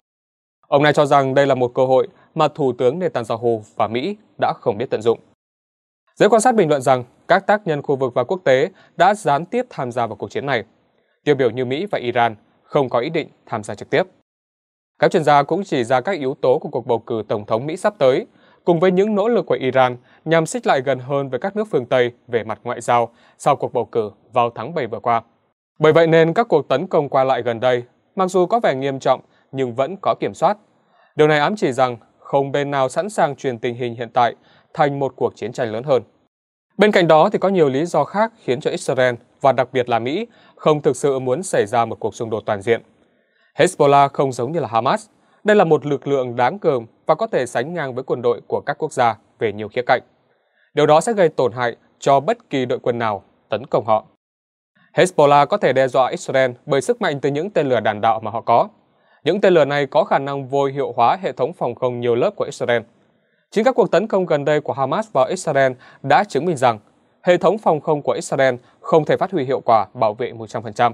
Ông này cho rằng đây là một cơ hội mà Thủ tướng Netanyahu và Mỹ đã không biết tận dụng. Giới quan sát bình luận rằng các tác nhân khu vực và quốc tế đã gián tiếp tham gia vào cuộc chiến này. Tiêu biểu như Mỹ và Iran không có ý định tham gia trực tiếp. Các chuyên gia cũng chỉ ra các yếu tố của cuộc bầu cử Tổng thống Mỹ sắp tới, cùng với những nỗ lực của Iran nhằm xích lại gần hơn với các nước phương Tây về mặt ngoại giao sau cuộc bầu cử vào tháng 7 vừa qua. Bởi vậy nên các cuộc tấn công qua lại gần đây, mặc dù có vẻ nghiêm trọng nhưng vẫn có kiểm soát. Điều này ám chỉ rằng không bên nào sẵn sàng truyền tình hình hiện tại thành một cuộc chiến tranh lớn hơn. Bên cạnh đó thì có nhiều lý do khác khiến cho Israel và đặc biệt là Mỹ không thực sự muốn xảy ra một cuộc xung đột toàn diện. Hezbollah không giống như là Hamas. Đây là một lực lượng đáng cường và có thể sánh ngang với quân đội của các quốc gia về nhiều khía cạnh. Điều đó sẽ gây tổn hại cho bất kỳ đội quân nào tấn công họ. Hezbollah có thể đe dọa Israel bởi sức mạnh từ những tên lửa đạn đạo mà họ có. Những tên lửa này có khả năng vô hiệu hóa hệ thống phòng không nhiều lớp của Israel. Chính các cuộc tấn công gần đây của Hamas vào Israel đã chứng minh rằng hệ thống phòng không của Israel không thể phát huy hiệu quả bảo vệ 100%.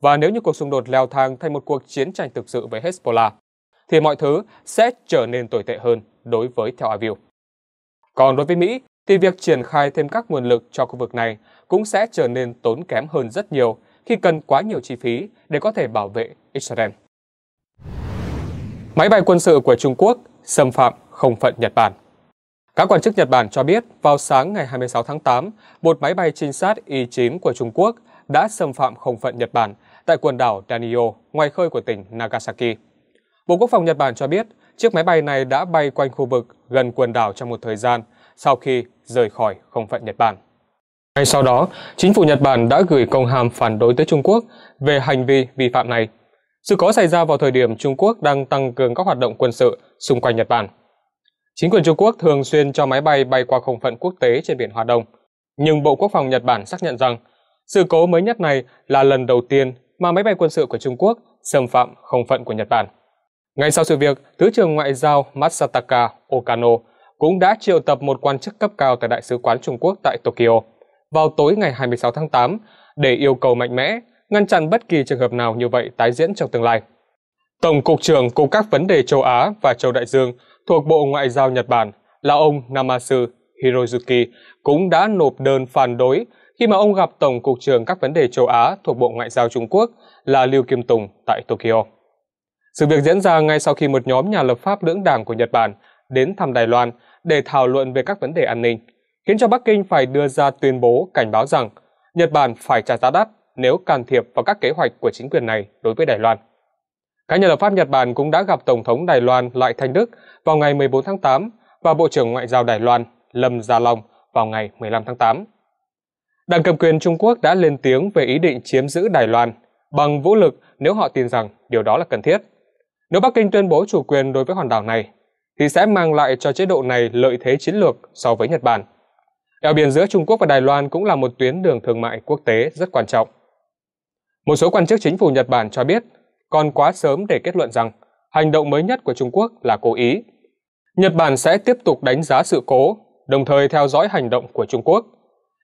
Và nếu như cuộc xung đột leo thang thành một cuộc chiến tranh thực sự với Hezbollah, thì mọi thứ sẽ trở nên tồi tệ hơn đối với Tel Aviv. Còn đối với Mỹ, thì việc triển khai thêm các nguồn lực cho khu vực này cũng sẽ trở nên tốn kém hơn rất nhiều khi cần quá nhiều chi phí để có thể bảo vệ Israel. Máy bay quân sự của Trung Quốc xâm phạm không phận Nhật Bản Các quan chức Nhật Bản cho biết vào sáng ngày 26 tháng 8, một máy bay trinh sát Y-9 của Trung Quốc đã xâm phạm không phận Nhật Bản tại quần đảo Danio, ngoài khơi của tỉnh Nagasaki. Bộ Quốc phòng Nhật Bản cho biết, chiếc máy bay này đã bay quanh khu vực gần quần đảo trong một thời gian sau khi rời khỏi không phận Nhật Bản. Ngay sau đó, chính phủ Nhật Bản đã gửi công hàm phản đối tới Trung Quốc về hành vi vi phạm này. Sự cố xảy ra vào thời điểm Trung Quốc đang tăng cường các hoạt động quân sự xung quanh Nhật Bản. Chính quyền Trung Quốc thường xuyên cho máy bay bay qua không phận quốc tế trên biển Hoa Đông, nhưng Bộ Quốc phòng Nhật Bản xác nhận rằng sự cố mới nhất này là lần đầu tiên mà máy bay quân sự của Trung Quốc xâm phạm không phận của Nhật Bản. Ngay sau sự việc, Thứ trưởng Ngoại giao Masataka Okano cũng đã triệu tập một quan chức cấp cao tại Đại sứ quán Trung Quốc tại Tokyo vào tối ngày 26 tháng 8 để yêu cầu mạnh mẽ ngăn chặn bất kỳ trường hợp nào như vậy tái diễn trong tương lai. Tổng cục trưởng Cục các vấn đề châu Á và châu Đại Dương thuộc Bộ Ngoại giao Nhật Bản là ông Namasu Hirozuki cũng đã nộp đơn phản đối khi mà ông gặp Tổng cục trưởng các vấn đề châu Á thuộc Bộ Ngoại giao Trung Quốc là Lưu Kim Tùng tại Tokyo. Sự việc diễn ra ngay sau khi một nhóm nhà lập pháp lưỡng đảng của Nhật Bản đến thăm Đài Loan để thảo luận về các vấn đề an ninh, khiến cho Bắc Kinh phải đưa ra tuyên bố cảnh báo rằng Nhật Bản phải trả giá đắt nếu can thiệp vào các kế hoạch của chính quyền này đối với Đài Loan. Các nhà lập pháp Nhật Bản cũng đã gặp Tổng thống Đài Loan Lại Thanh Đức vào ngày 14 tháng 8 và Bộ trưởng Ngoại giao Đài Loan Lâm Gia Long vào ngày 15 tháng 8. Đảng cầm quyền Trung Quốc đã lên tiếng về ý định chiếm giữ Đài Loan bằng vũ lực nếu họ tin rằng điều đó là cần thiết. Nếu Bắc Kinh tuyên bố chủ quyền đối với hòn đảo này, thì sẽ mang lại cho chế độ này lợi thế chiến lược so với Nhật Bản. Eo biển giữa Trung Quốc và Đài Loan cũng là một tuyến đường thương mại quốc tế rất quan trọng. Một số quan chức chính phủ Nhật Bản cho biết còn quá sớm để kết luận rằng hành động mới nhất của Trung Quốc là cố ý. Nhật Bản sẽ tiếp tục đánh giá sự cố, đồng thời theo dõi hành động của Trung Quốc.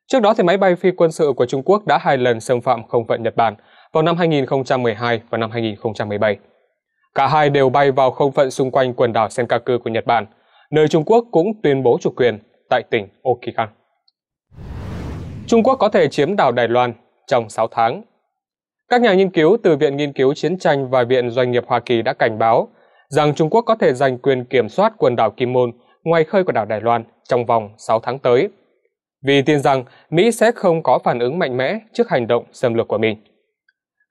Trước đó thì máy bay phi quân sự của Trung Quốc đã hai lần xâm phạm không phận Nhật Bản vào năm 2012 và năm 2017. Cả hai đều bay vào không phận xung quanh quần đảo Senkaku của Nhật Bản, nơi Trung Quốc cũng tuyên bố chủ quyền tại tỉnh Okinawa. Trung Quốc có thể chiếm đảo Đài Loan trong 6 tháng. Các nhà nghiên cứu từ Viện Nghiên cứu Chiến tranh và Viện Doanh nghiệp Hoa Kỳ đã cảnh báo rằng Trung Quốc có thể giành quyền kiểm soát quần đảo Kim Môn ngoài khơi của đảo Đài Loan trong vòng 6 tháng tới, vì tin rằng Mỹ sẽ không có phản ứng mạnh mẽ trước hành động xâm lược của mình.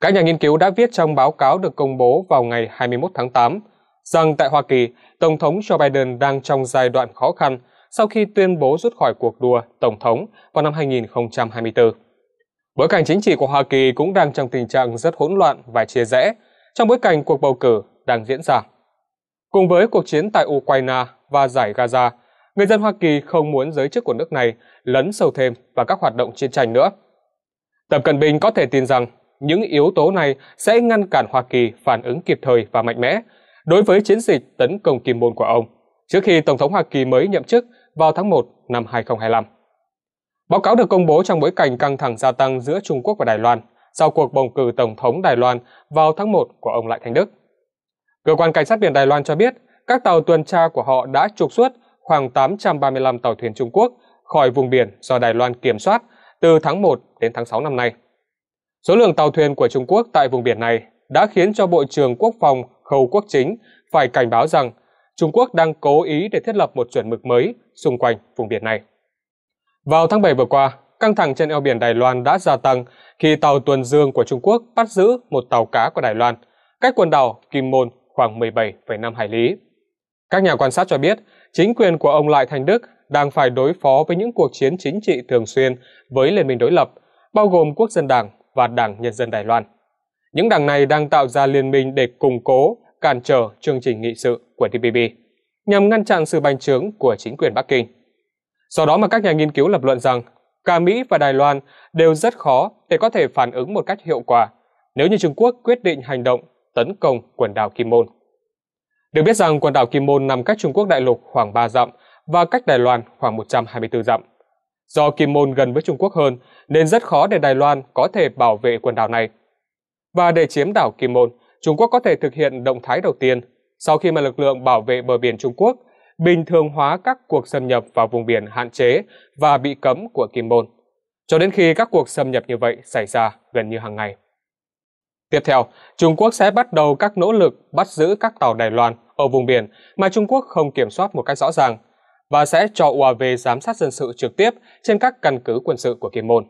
Các nhà nghiên cứu đã viết trong báo cáo được công bố vào ngày 21 tháng 8 rằng tại Hoa Kỳ, Tổng thống Joe Biden đang trong giai đoạn khó khăn sau khi tuyên bố rút khỏi cuộc đua Tổng thống vào năm 2024. Bối cảnh chính trị của Hoa Kỳ cũng đang trong tình trạng rất hỗn loạn và chia rẽ trong bối cảnh cuộc bầu cử đang diễn ra. Cùng với cuộc chiến tại Ukraine và giải Gaza, người dân Hoa Kỳ không muốn giới chức của nước này lấn sâu thêm vào các hoạt động chiến tranh nữa. Tập Cận Bình có thể tin rằng những yếu tố này sẽ ngăn cản Hoa Kỳ phản ứng kịp thời và mạnh mẽ đối với chiến dịch tấn công Kim Môn của ông trước khi Tổng thống Hoa Kỳ mới nhậm chức vào tháng 1 năm 2025. Báo cáo được công bố trong bối cảnh căng thẳng gia tăng giữa Trung Quốc và Đài Loan sau cuộc bầu cử Tổng thống Đài Loan vào tháng 1 của ông Lại Thanh Đức. Cơ quan Cảnh sát biển Đài Loan cho biết các tàu tuần tra của họ đã trục xuất khoảng 835 tàu thuyền Trung Quốc khỏi vùng biển do Đài Loan kiểm soát từ tháng 1 đến tháng 6 năm nay. Số lượng tàu thuyền của Trung Quốc tại vùng biển này đã khiến cho Bộ trưởng Quốc phòng Khâu Quốc Chính phải cảnh báo rằng Trung Quốc đang cố ý để thiết lập một chuẩn mực mới xung quanh vùng biển này. Vào tháng 7 vừa qua, căng thẳng trên eo biển Đài Loan đã gia tăng khi tàu tuần dương của Trung Quốc bắt giữ một tàu cá của Đài Loan, cách quần đảo Kim Môn khoảng 17,5 hải lý. Các nhà quan sát cho biết, chính quyền của ông Lại Thành Đức đang phải đối phó với những cuộc chiến chính trị thường xuyên với liên minh đối lập, bao gồm Quốc dân Đảng và Đảng Nhân dân Đài Loan. Những đảng này đang tạo ra liên minh để củng cố, cản trở chương trình nghị sự của TPP nhằm ngăn chặn sự bành trướng của chính quyền Bắc Kinh. Do đó mà các nhà nghiên cứu lập luận rằng cả Mỹ và Đài Loan đều rất khó để có thể phản ứng một cách hiệu quả nếu như Trung Quốc quyết định hành động tấn công quần đảo Kim Môn. Được biết rằng quần đảo Kim Môn nằm cách Trung Quốc đại lục khoảng 3 dặm và cách Đài Loan khoảng 124 dặm. Do Kim Môn gần với Trung Quốc hơn nên rất khó để Đài Loan có thể bảo vệ quần đảo này. Và để chiếm đảo Kim Môn, Trung Quốc có thể thực hiện động thái đầu tiên sau khi mà lực lượng bảo vệ bờ biển Trung Quốc bình thường hóa các cuộc xâm nhập vào vùng biển hạn chế và bị cấm của Kim Môn, cho đến khi các cuộc xâm nhập như vậy xảy ra gần như hàng ngày. Tiếp theo, Trung Quốc sẽ bắt đầu các nỗ lực bắt giữ các tàu Đài Loan ở vùng biển mà Trung Quốc không kiểm soát một cách rõ ràng – và sẽ cho UAV giám sát dân sự trực tiếp trên các căn cứ quân sự của Kim Môn.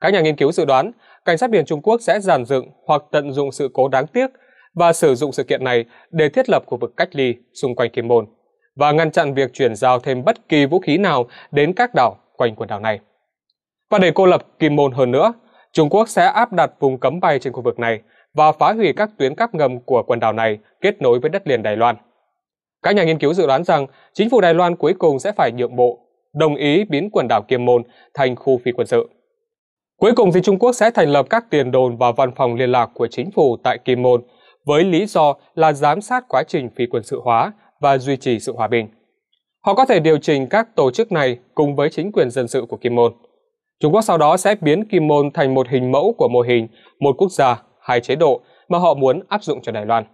Các nhà nghiên cứu dự đoán, cảnh sát biển Trung Quốc sẽ giàn dựng hoặc tận dụng sự cố đáng tiếc và sử dụng sự kiện này để thiết lập khu vực cách ly xung quanh Kim Môn và ngăn chặn việc chuyển giao thêm bất kỳ vũ khí nào đến các đảo quanh quần đảo này. Và để cô lập Kim Môn hơn nữa, Trung Quốc sẽ áp đặt vùng cấm bay trên khu vực này và phá hủy các tuyến cáp ngầm của quần đảo này kết nối với đất liền Đài Loan. Các nhà nghiên cứu dự đoán rằng chính phủ Đài Loan cuối cùng sẽ phải nhượng bộ, đồng ý biến quần đảo Kiêm Môn thành khu phi quân sự. Cuối cùng thì Trung Quốc sẽ thành lập các tiền đồn và văn phòng liên lạc của chính phủ tại Kim Môn với lý do là giám sát quá trình phi quân sự hóa và duy trì sự hòa bình. Họ có thể điều chỉnh các tổ chức này cùng với chính quyền dân sự của Kim Môn. Trung Quốc sau đó sẽ biến Kim Môn thành một hình mẫu của mô hình một quốc gia, hai chế độ mà họ muốn áp dụng cho Đài Loan.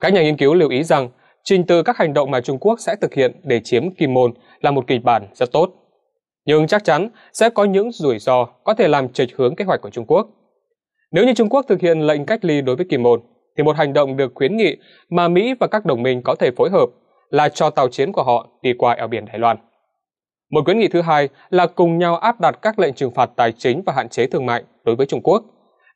Các nhà nghiên cứu lưu ý rằng trình từ các hành động mà Trung Quốc sẽ thực hiện để chiếm Kim Môn là một kịch bản rất tốt. Nhưng chắc chắn sẽ có những rủi ro có thể làm chệch hướng kế hoạch của Trung Quốc. Nếu như Trung Quốc thực hiện lệnh cách ly đối với Kim Môn, thì một hành động được khuyến nghị mà Mỹ và các đồng minh có thể phối hợp là cho tàu chiến của họ đi qua eo biển Đài Loan. Một khuyến nghị thứ hai là cùng nhau áp đặt các lệnh trừng phạt tài chính và hạn chế thương mại đối với Trung Quốc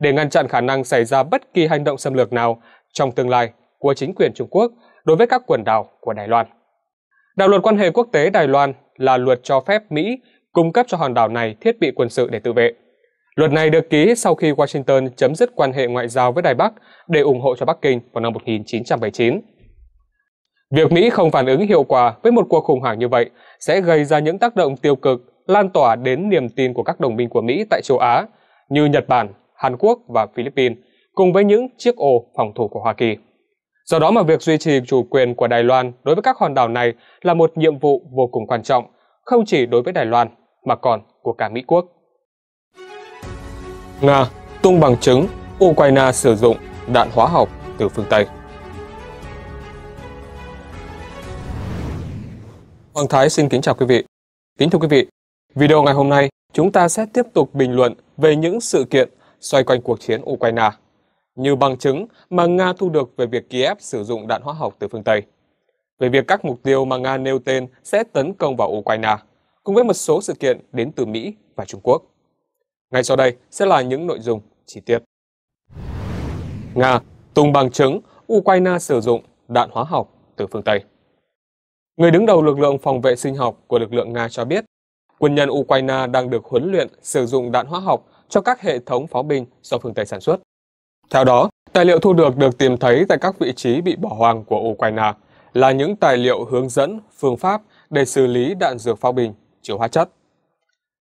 để ngăn chặn khả năng xảy ra bất kỳ hành động xâm lược nào trong tương lai của chính quyền Trung Quốc đối với các quần đảo của Đài Loan. Đạo luật quan hệ quốc tế Đài Loan là luật cho phép Mỹ cung cấp cho hòn đảo này thiết bị quân sự để tự vệ. Luật này được ký sau khi Washington chấm dứt quan hệ ngoại giao với Đài Bắc để ủng hộ cho Bắc Kinh vào năm 1979. Việc Mỹ không phản ứng hiệu quả với một cuộc khủng hoảng như vậy sẽ gây ra những tác động tiêu cực lan tỏa đến niềm tin của các đồng minh của Mỹ tại châu Á như Nhật Bản, Hàn Quốc và Philippines cùng với những chiếc ô phòng thủ của Hoa Kỳ. Do đó mà việc duy trì chủ quyền của Đài Loan đối với các hòn đảo này là một nhiệm vụ vô cùng quan trọng, không chỉ đối với Đài Loan mà còn của cả Mỹ quốc. Nga tung bằng chứng Ukraine sử dụng đạn hóa học từ phương Tây. Hoàng Thái xin kính chào quý vị. Kính thưa quý vị, video ngày hôm nay chúng ta sẽ tiếp tục bình luận về những sự kiện xoay quanh cuộc chiến Ukraine như bằng chứng mà Nga thu được về việc Kiev sử dụng đạn hóa học từ phương Tây. Về việc các mục tiêu mà Nga nêu tên sẽ tấn công vào Ukraine, cùng với một số sự kiện đến từ Mỹ và Trung Quốc. Ngay sau đây sẽ là những nội dung chi tiết. Nga tung bằng chứng Ukraine sử dụng đạn hóa học từ phương Tây. Người đứng đầu lực lượng phòng vệ sinh học của lực lượng Nga cho biết, quân nhân Ukraine đang được huấn luyện sử dụng đạn hóa học cho các hệ thống pháo binh do phương Tây sản xuất. Theo đó, tài liệu thu được được tìm thấy tại các vị trí bị bỏ hoang của Ukraine là những tài liệu hướng dẫn, phương pháp để xử lý đạn dược pháo bình chứa hóa chất.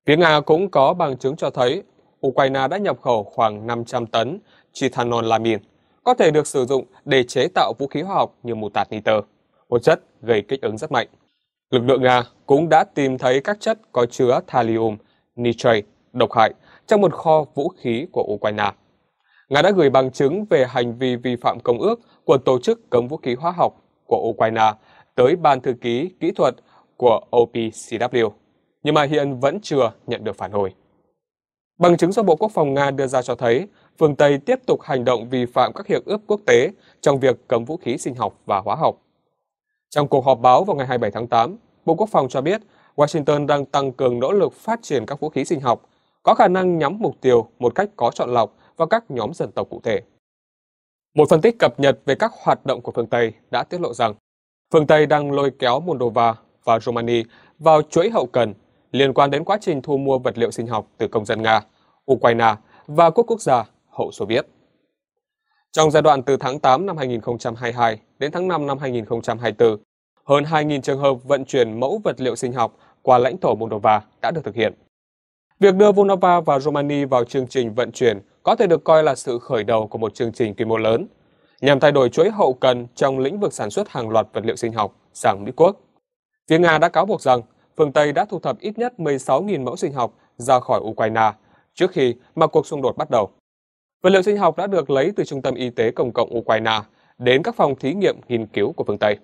Phía Nga cũng có bằng chứng cho thấy Ukraine đã nhập khẩu khoảng 500 tấn chithanolamin, có thể được sử dụng để chế tạo vũ khí hóa học như mù tạt nitơ, một chất gây kích ứng rất mạnh. Lực lượng Nga cũng đã tìm thấy các chất có chứa thallium, nitrate, độc hại trong một kho vũ khí của Ukraine. Nga đã gửi bằng chứng về hành vi vi phạm công ước của Tổ chức Cấm Vũ khí Hóa học của Ukraine tới Ban Thư ký Kỹ thuật của OPCW, nhưng mà hiện vẫn chưa nhận được phản hồi. Bằng chứng do Bộ Quốc phòng Nga đưa ra cho thấy, phương Tây tiếp tục hành động vi phạm các hiệp ước quốc tế trong việc cấm vũ khí sinh học và hóa học. Trong cuộc họp báo vào ngày 27 tháng 8, Bộ Quốc phòng cho biết Washington đang tăng cường nỗ lực phát triển các vũ khí sinh học, có khả năng nhắm mục tiêu một cách có chọn lọc và các nhóm dân tộc cụ thể. Một phân tích cập nhật về các hoạt động của phương Tây đã tiết lộ rằng phương Tây đang lôi kéo Moldova và Romania vào chuỗi hậu cần liên quan đến quá trình thu mua vật liệu sinh học từ công dân Nga, Ukraine và các quốc gia hậu Xô Viết. Trong giai đoạn từ tháng 8 năm 2022 đến tháng 5 năm 2024, hơn 2.000 trường hợp vận chuyển mẫu vật liệu sinh học qua lãnh thổ Moldova đã được thực hiện. Việc đưa Moldova và Romania vào chương trình vận chuyển có thể được coi là sự khởi đầu của một chương trình quy mô lớn nhằm thay đổi chuỗi hậu cần trong lĩnh vực sản xuất hàng loạt vật liệu sinh học sang Mỹ quốc. Phía Nga đã cáo buộc rằng phương Tây đã thu thập ít nhất 16.000 mẫu sinh học ra khỏi Ukraine trước khi mà cuộc xung đột bắt đầu. Vật liệu sinh học đã được lấy từ Trung tâm Y tế Công cộng Ukraine đến các phòng thí nghiệm nghiên cứu của phương Tây.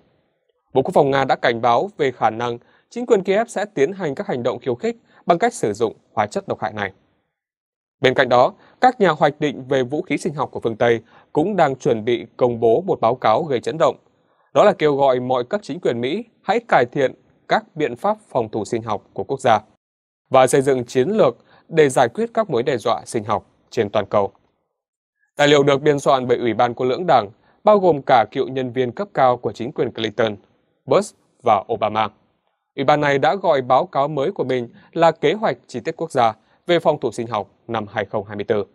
Bộ Quốc phòng Nga đã cảnh báo về khả năng chính quyền Kiev sẽ tiến hành các hành động khiêu khích bằng cách sử dụng hóa chất độc hại này. Bên cạnh đó, các nhà hoạch định về vũ khí sinh học của phương Tây cũng đang chuẩn bị công bố một báo cáo gây chấn động. Đó là kêu gọi mọi cấp chính quyền Mỹ hãy cải thiện các biện pháp phòng thủ sinh học của quốc gia và xây dựng chiến lược để giải quyết các mối đe dọa sinh học trên toàn cầu. Tài liệu được biên soạn bởi Ủy ban của lưỡng Đảng, bao gồm cả cựu nhân viên cấp cao của chính quyền Clinton, Bush và Obama. Ủy ban này đã gọi báo cáo mới của mình là Kế hoạch Chi tiết Quốc gia – về phòng thủ sinh học năm 2024.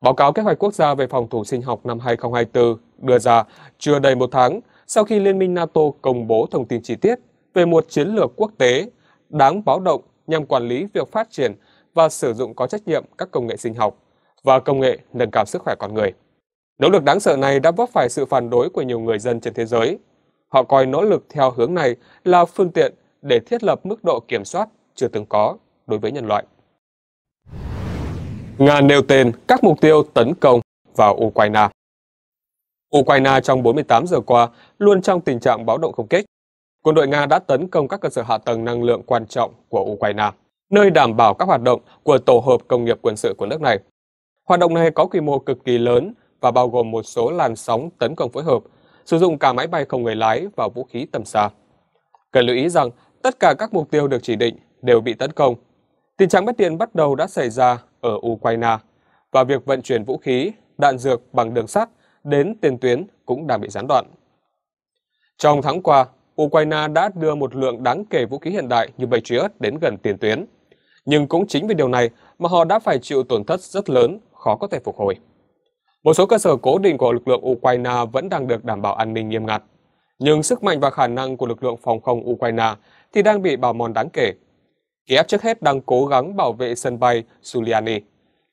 Báo cáo kế hoạch quốc gia về phòng thủ sinh học năm 2024 đưa ra chưa đầy một tháng sau khi Liên minh NATO công bố thông tin chi tiết về một chiến lược quốc tế đáng báo động nhằm quản lý việc phát triển và sử dụng có trách nhiệm các công nghệ sinh học và công nghệ nâng cao sức khỏe con người. Nỗ lực đáng sợ này đã vấp phải sự phản đối của nhiều người dân trên thế giới. Họ coi nỗ lực theo hướng này là phương tiện để thiết lập mức độ kiểm soát chưa từng có đối với nhân loại. Nga nêu tên các mục tiêu tấn công vào Ukraine. Ukraine trong 48 giờ qua luôn trong tình trạng báo động không kích. Quân đội Nga đã tấn công các cơ sở hạ tầng năng lượng quan trọng của Ukraine, nơi đảm bảo các hoạt động của tổ hợp công nghiệp quân sự của nước này. Hoạt động này có quy mô cực kỳ lớn và bao gồm một số làn sóng tấn công phối hợp, sử dụng cả máy bay không người lái và vũ khí tầm xa. Cần lưu ý rằng tất cả các mục tiêu được chỉ định đều bị tấn công. Tình trạng bất tiện bắt đầu đã xảy ra ở Ukraine và việc vận chuyển vũ khí, đạn dược bằng đường sắt đến tiền tuyến cũng đang bị gián đoạn. Trong tháng qua, Ukraine đã đưa một lượng đáng kể vũ khí hiện đại như Patriot đến gần tiền tuyến. Nhưng cũng chính vì điều này mà họ đã phải chịu tổn thất rất lớn, khó có thể phục hồi. Một số cơ sở cố định của lực lượng Ukraine vẫn đang được đảm bảo an ninh nghiêm ngặt, nhưng sức mạnh và khả năng của lực lượng phòng không Ukraine thì đang bị bào mòn đáng kể Kiev trước hết đang cố gắng bảo vệ sân bay Suliani.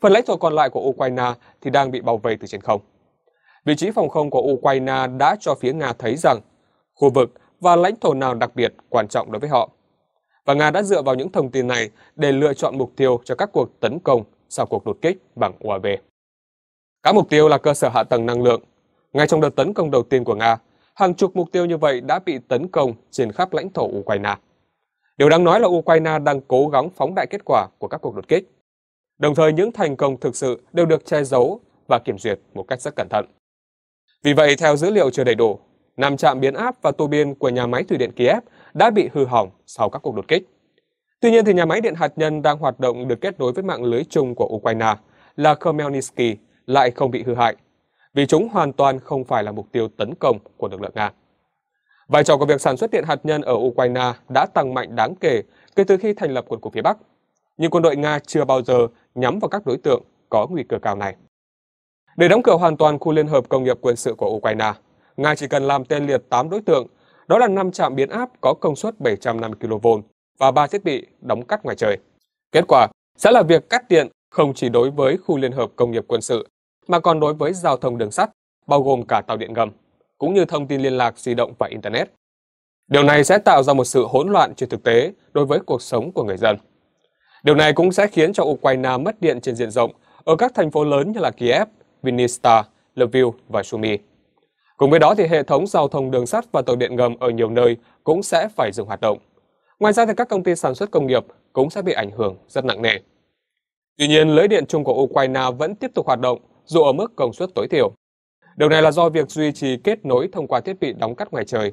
Phần lãnh thổ còn lại của Ukraine thì đang bị bảo vệ từ trên không. Vị trí phòng không của Ukraine đã cho phía Nga thấy rằng khu vực và lãnh thổ nào đặc biệt quan trọng đối với họ. Và Nga đã dựa vào những thông tin này để lựa chọn mục tiêu cho các cuộc tấn công sau cuộc đột kích bằng UAV. Các mục tiêu là cơ sở hạ tầng năng lượng. Ngay trong đợt tấn công đầu tiên của Nga, hàng chục mục tiêu như vậy đã bị tấn công trên khắp lãnh thổ Ukraine. Điều đáng nói là Ukraine đang cố gắng phóng đại kết quả của các cuộc đột kích. Đồng thời những thành công thực sự đều được che giấu và kiểm duyệt một cách rất cẩn thận. Vì vậy, theo dữ liệu chưa đầy đủ, năm trạm biến áp và tua biên của nhà máy thủy điện Kiev đã bị hư hỏng sau các cuộc đột kích. Tuy nhiên, thì nhà máy điện hạt nhân đang hoạt động được kết nối với mạng lưới chung của Ukraine là Khmelnytsky lại không bị hư hại, vì chúng hoàn toàn không phải là mục tiêu tấn công của lực lượng Nga. Vai trò của việc sản xuất điện hạt nhân ở Ukraine đã tăng mạnh đáng kể kể từ khi thành lập quân của phía Bắc, nhưng quân đội Nga chưa bao giờ nhắm vào các đối tượng có nguy cơ cao này. Để đóng cửa hoàn toàn khu liên hợp công nghiệp quân sự của Ukraine, Nga chỉ cần làm tên liệt 8 đối tượng, đó là 5 trạm biến áp có công suất 750 kV và 3 thiết bị đóng cắt ngoài trời. Kết quả sẽ là việc cắt điện không chỉ đối với khu liên hợp công nghiệp quân sự, mà còn đối với giao thông đường sắt, bao gồm cả tàu điện ngầm cũng như thông tin liên lạc di động và Internet. Điều này sẽ tạo ra một sự hỗn loạn trên thực tế đối với cuộc sống của người dân. Điều này cũng sẽ khiến cho Ukraine mất điện trên diện rộng ở các thành phố lớn như là Kiev, Vinnytsia, Lviv và Sumy. Cùng với đó thì hệ thống giao thông đường sắt và tàu điện ngầm ở nhiều nơi cũng sẽ phải dừng hoạt động. Ngoài ra thì các công ty sản xuất công nghiệp cũng sẽ bị ảnh hưởng rất nặng nề. Tuy nhiên, lưới điện chung của Ukraine vẫn tiếp tục hoạt động dù ở mức công suất tối thiểu. Điều này là do việc duy trì kết nối thông qua thiết bị đóng cắt ngoài trời.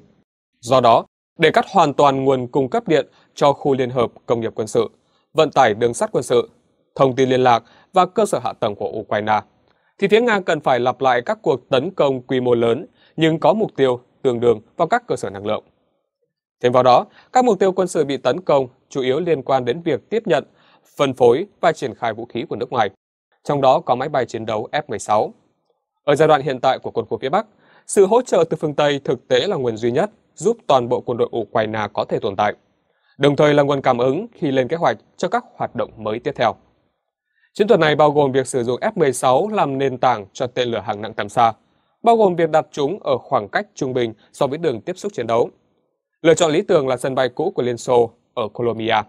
Do đó, để cắt hoàn toàn nguồn cung cấp điện cho khu liên hợp công nghiệp quân sự, vận tải đường sắt quân sự, thông tin liên lạc và cơ sở hạ tầng của Ukraine, thì phía Nga cần phải lặp lại các cuộc tấn công quy mô lớn nhưng có mục tiêu tương đương vào các cơ sở năng lượng. Thêm vào đó, các mục tiêu quân sự bị tấn công chủ yếu liên quan đến việc tiếp nhận, phân phối và triển khai vũ khí của nước ngoài, trong đó có máy bay chiến đấu F-16. Ở giai đoạn hiện tại của quân khu phía Bắc, sự hỗ trợ từ phương Tây thực tế là nguồn duy nhất giúp toàn bộ quân đội Ukraine có thể tồn tại, đồng thời là nguồn cảm ứng khi lên kế hoạch cho các hoạt động mới tiếp theo. Chiến thuật này bao gồm việc sử dụng F-16 làm nền tảng cho tên lửa hạng nặng tầm xa, bao gồm việc đặt chúng ở khoảng cách trung bình so với đường tiếp xúc chiến đấu. Lựa chọn lý tưởng là sân bay cũ của Liên Xô ở Colombia,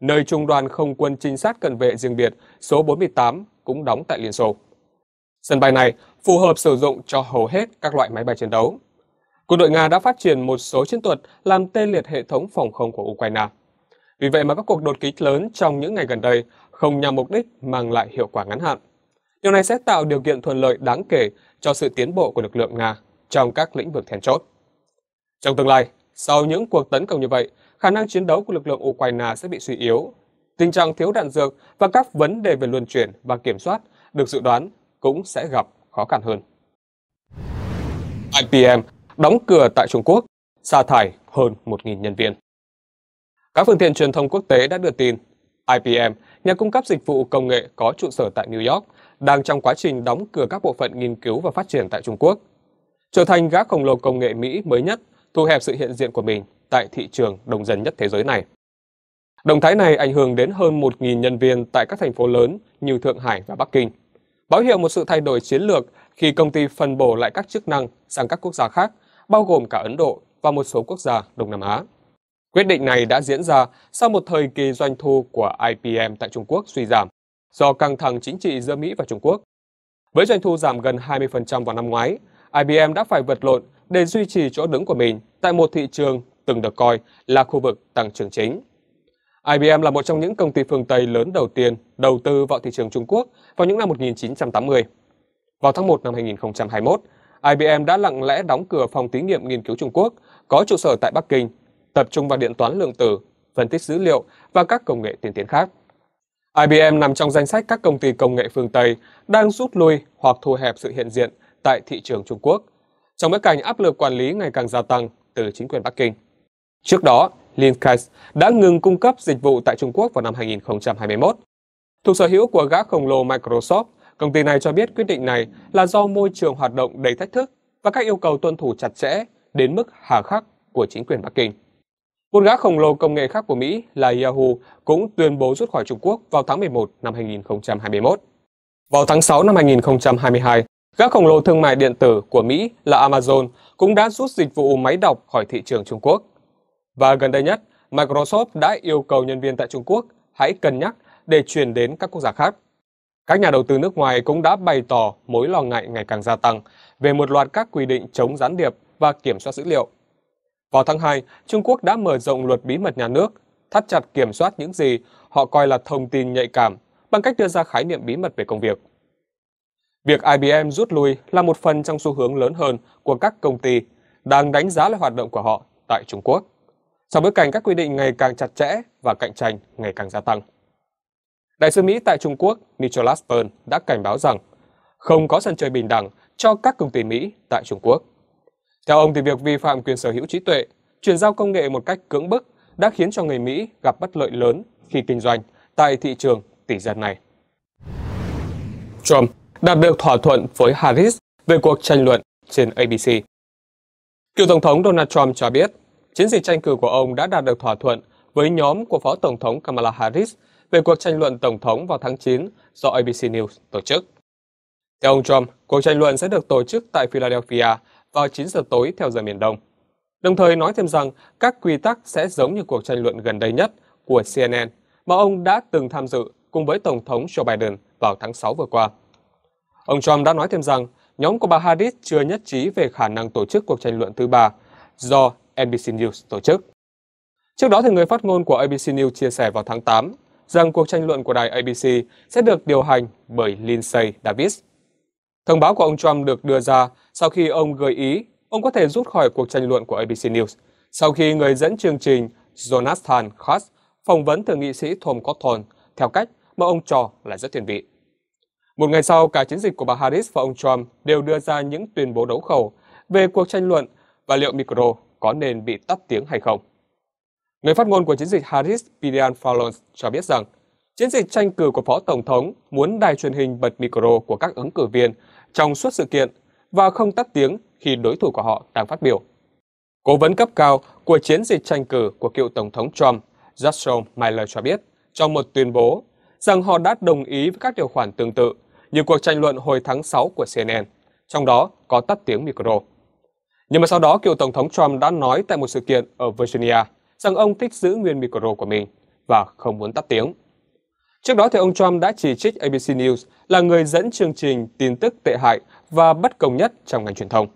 nơi trung đoàn không quân trinh sát cận vệ riêng biệt số 48 cũng đóng tại Liên Xô. Sân bay này phù hợp sử dụng cho hầu hết các loại máy bay chiến đấu. Quân đội Nga đã phát triển một số chiến thuật làm tê liệt hệ thống phòng không của Ukraine. Vì vậy mà các cuộc đột kích lớn trong những ngày gần đây không nhằm mục đích mang lại hiệu quả ngắn hạn. Điều này sẽ tạo điều kiện thuận lợi đáng kể cho sự tiến bộ của lực lượng Nga trong các lĩnh vực then chốt. Trong tương lai, sau những cuộc tấn công như vậy, khả năng chiến đấu của lực lượng Ukraine sẽ bị suy yếu. Tình trạng thiếu đạn dược và các vấn đề về luân chuyển và kiểm soát được dự đoán cũng sẽ gặp khó khăn hơn. IBM đóng cửa tại Trung Quốc, sa thải hơn 1.000 nhân viên. Các phương tiện truyền thông quốc tế đã đưa tin IBM, nhà cung cấp dịch vụ công nghệ có trụ sở tại New York, đang trong quá trình đóng cửa các bộ phận nghiên cứu và phát triển tại Trung Quốc, trở thành gã khổng lồ công nghệ Mỹ mới nhất, thu hẹp sự hiện diện của mình tại thị trường đông dân nhất thế giới này. Động thái này ảnh hưởng đến hơn 1.000 nhân viên tại các thành phố lớn như Thượng Hải và Bắc Kinh báo hiệu một sự thay đổi chiến lược khi công ty phân bổ lại các chức năng sang các quốc gia khác, bao gồm cả Ấn Độ và một số quốc gia Đông Nam Á. Quyết định này đã diễn ra sau một thời kỳ doanh thu của IPM tại Trung Quốc suy giảm do căng thẳng chính trị giữa Mỹ và Trung Quốc. Với doanh thu giảm gần 20% vào năm ngoái, IBM đã phải vật lộn để duy trì chỗ đứng của mình tại một thị trường từng được coi là khu vực tăng trưởng chính. IBM là một trong những công ty phương Tây lớn đầu tiên đầu tư vào thị trường Trung Quốc vào những năm 1980. Vào tháng 1 năm 2021, IBM đã lặng lẽ đóng cửa phòng thí nghiệm nghiên cứu Trung Quốc có trụ sở tại Bắc Kinh, tập trung vào điện toán lượng tử, phân tích dữ liệu và các công nghệ tiên tiến khác. IBM nằm trong danh sách các công ty công nghệ phương Tây đang rút lui hoặc thu hẹp sự hiện diện tại thị trường Trung Quốc, trong bối cảnh áp lực quản lý ngày càng gia tăng từ chính quyền Bắc Kinh. Trước đó, Linkais đã ngừng cung cấp dịch vụ tại Trung Quốc vào năm 2021. Thuộc sở hữu của gã khổng lồ Microsoft, công ty này cho biết quyết định này là do môi trường hoạt động đầy thách thức và các yêu cầu tuân thủ chặt chẽ đến mức hà khắc của chính quyền Bắc Kinh. Một gã khổng lồ công nghệ khác của Mỹ là Yahoo cũng tuyên bố rút khỏi Trung Quốc vào tháng 11 năm 2021. Vào tháng 6 năm 2022, gã khổng lồ thương mại điện tử của Mỹ là Amazon cũng đã rút dịch vụ máy đọc khỏi thị trường Trung Quốc. Và gần đây nhất, Microsoft đã yêu cầu nhân viên tại Trung Quốc hãy cân nhắc để chuyển đến các quốc gia khác. Các nhà đầu tư nước ngoài cũng đã bày tỏ mối lo ngại ngày càng gia tăng về một loạt các quy định chống gián điệp và kiểm soát dữ liệu. Vào tháng 2, Trung Quốc đã mở rộng luật bí mật nhà nước, thắt chặt kiểm soát những gì họ coi là thông tin nhạy cảm bằng cách đưa ra khái niệm bí mật về công việc. Việc IBM rút lui là một phần trong xu hướng lớn hơn của các công ty đang đánh giá lại hoạt động của họ tại Trung Quốc trong bối cảnh các quy định ngày càng chặt chẽ và cạnh tranh ngày càng gia tăng. Đại sứ Mỹ tại Trung Quốc Nicholas Burn đã cảnh báo rằng không có sân chơi bình đẳng cho các công ty Mỹ tại Trung Quốc. Theo ông thì việc vi phạm quyền sở hữu trí tuệ, chuyển giao công nghệ một cách cưỡng bức đã khiến cho người Mỹ gặp bất lợi lớn khi kinh doanh tại thị trường tỷ dân này. Trump đạt được thỏa thuận với Harris về cuộc tranh luận trên ABC. Cựu Tổng thống Donald Trump cho biết chiến dịch tranh cử của ông đã đạt được thỏa thuận với nhóm của Phó Tổng thống Kamala Harris về cuộc tranh luận Tổng thống vào tháng 9 do ABC News tổ chức. Theo ông Trump, cuộc tranh luận sẽ được tổ chức tại Philadelphia vào 9 giờ tối theo giờ miền Đông. Đồng thời nói thêm rằng các quy tắc sẽ giống như cuộc tranh luận gần đây nhất của CNN mà ông đã từng tham dự cùng với Tổng thống Joe Biden vào tháng 6 vừa qua. Ông Trump đã nói thêm rằng nhóm của bà Harris chưa nhất trí về khả năng tổ chức cuộc tranh luận thứ ba do NBC News tổ chức. Trước đó, thì người phát ngôn của ABC News chia sẻ vào tháng 8 rằng cuộc tranh luận của đài ABC sẽ được điều hành bởi Lindsay Davis. Thông báo của ông Trump được đưa ra sau khi ông gợi ý ông có thể rút khỏi cuộc tranh luận của ABC News sau khi người dẫn chương trình Jonathan Katz phỏng vấn thượng nghị sĩ Tom Cotton theo cách mà ông cho là rất thiên vị. Một ngày sau, cả chiến dịch của bà Harris và ông Trump đều đưa ra những tuyên bố đấu khẩu về cuộc tranh luận và liệu micro có nên bị tắt tiếng hay không. Người phát ngôn của chiến dịch Harris Pirian Fallon cho biết rằng, chiến dịch tranh cử của Phó Tổng thống muốn đài truyền hình bật micro của các ứng cử viên trong suốt sự kiện và không tắt tiếng khi đối thủ của họ đang phát biểu. Cố vấn cấp cao của chiến dịch tranh cử của cựu Tổng thống Trump, Jason Miller cho biết trong một tuyên bố rằng họ đã đồng ý với các điều khoản tương tự như cuộc tranh luận hồi tháng 6 của CNN, trong đó có tắt tiếng micro. Nhưng mà sau đó cựu Tổng thống Trump đã nói tại một sự kiện ở Virginia rằng ông thích giữ nguyên micro của mình và không muốn tắt tiếng. Trước đó thì ông Trump đã chỉ trích ABC News là người dẫn chương trình tin tức tệ hại và bất công nhất trong ngành truyền thông.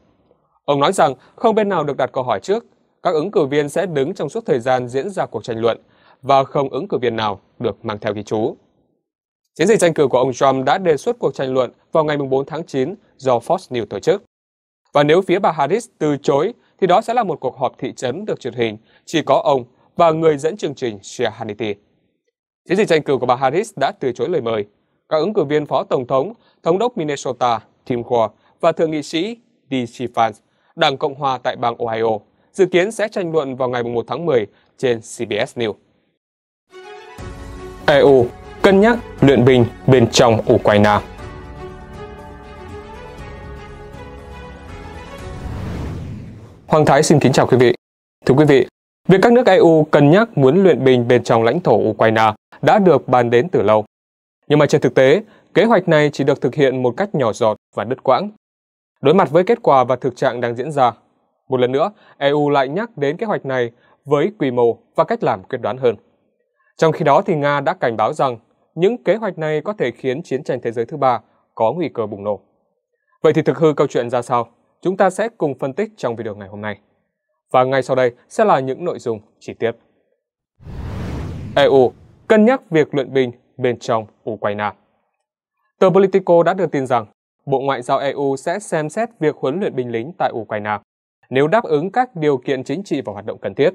Ông nói rằng không bên nào được đặt câu hỏi trước, các ứng cử viên sẽ đứng trong suốt thời gian diễn ra cuộc tranh luận và không ứng cử viên nào được mang theo ghi chú. Chiến dịch tranh cử của ông Trump đã đề xuất cuộc tranh luận vào ngày 4 tháng 9 do Fox News tổ chức. Và nếu phía bà Harris từ chối, thì đó sẽ là một cuộc họp thị trấn được truyền hình, chỉ có ông và người dẫn chương trình Shia Hannity. Chiến dịch tranh cử của bà Harris đã từ chối lời mời. Các ứng cử viên phó tổng thống, thống đốc Minnesota Tim Kaine và thượng nghị sĩ D.C. Vance Đảng Cộng hòa tại bang Ohio, dự kiến sẽ tranh luận vào ngày 1 tháng 10 trên CBS News. EU cân nhắc luyện binh bên trong Ukraine Hoàng Thái xin kính chào quý vị. Thưa quý vị, việc các nước EU cân nhắc muốn luyện binh bên trong lãnh thổ Ukraine đã được bàn đến từ lâu. Nhưng mà trên thực tế, kế hoạch này chỉ được thực hiện một cách nhỏ giọt và đứt quãng. Đối mặt với kết quả và thực trạng đang diễn ra, một lần nữa, EU lại nhắc đến kế hoạch này với quy mô và cách làm quyết đoán hơn. Trong khi đó thì Nga đã cảnh báo rằng những kế hoạch này có thể khiến chiến tranh thế giới thứ ba có nguy cơ bùng nổ. Vậy thì thực hư câu chuyện ra sao? chúng ta sẽ cùng phân tích trong video ngày hôm nay. Và ngay sau đây sẽ là những nội dung chi tiết. EU cân nhắc việc luyện binh bên trong Ukraine Tờ Politico đã đưa tin rằng Bộ Ngoại giao EU sẽ xem xét việc huấn luyện binh lính tại Ukraine nếu đáp ứng các điều kiện chính trị và hoạt động cần thiết.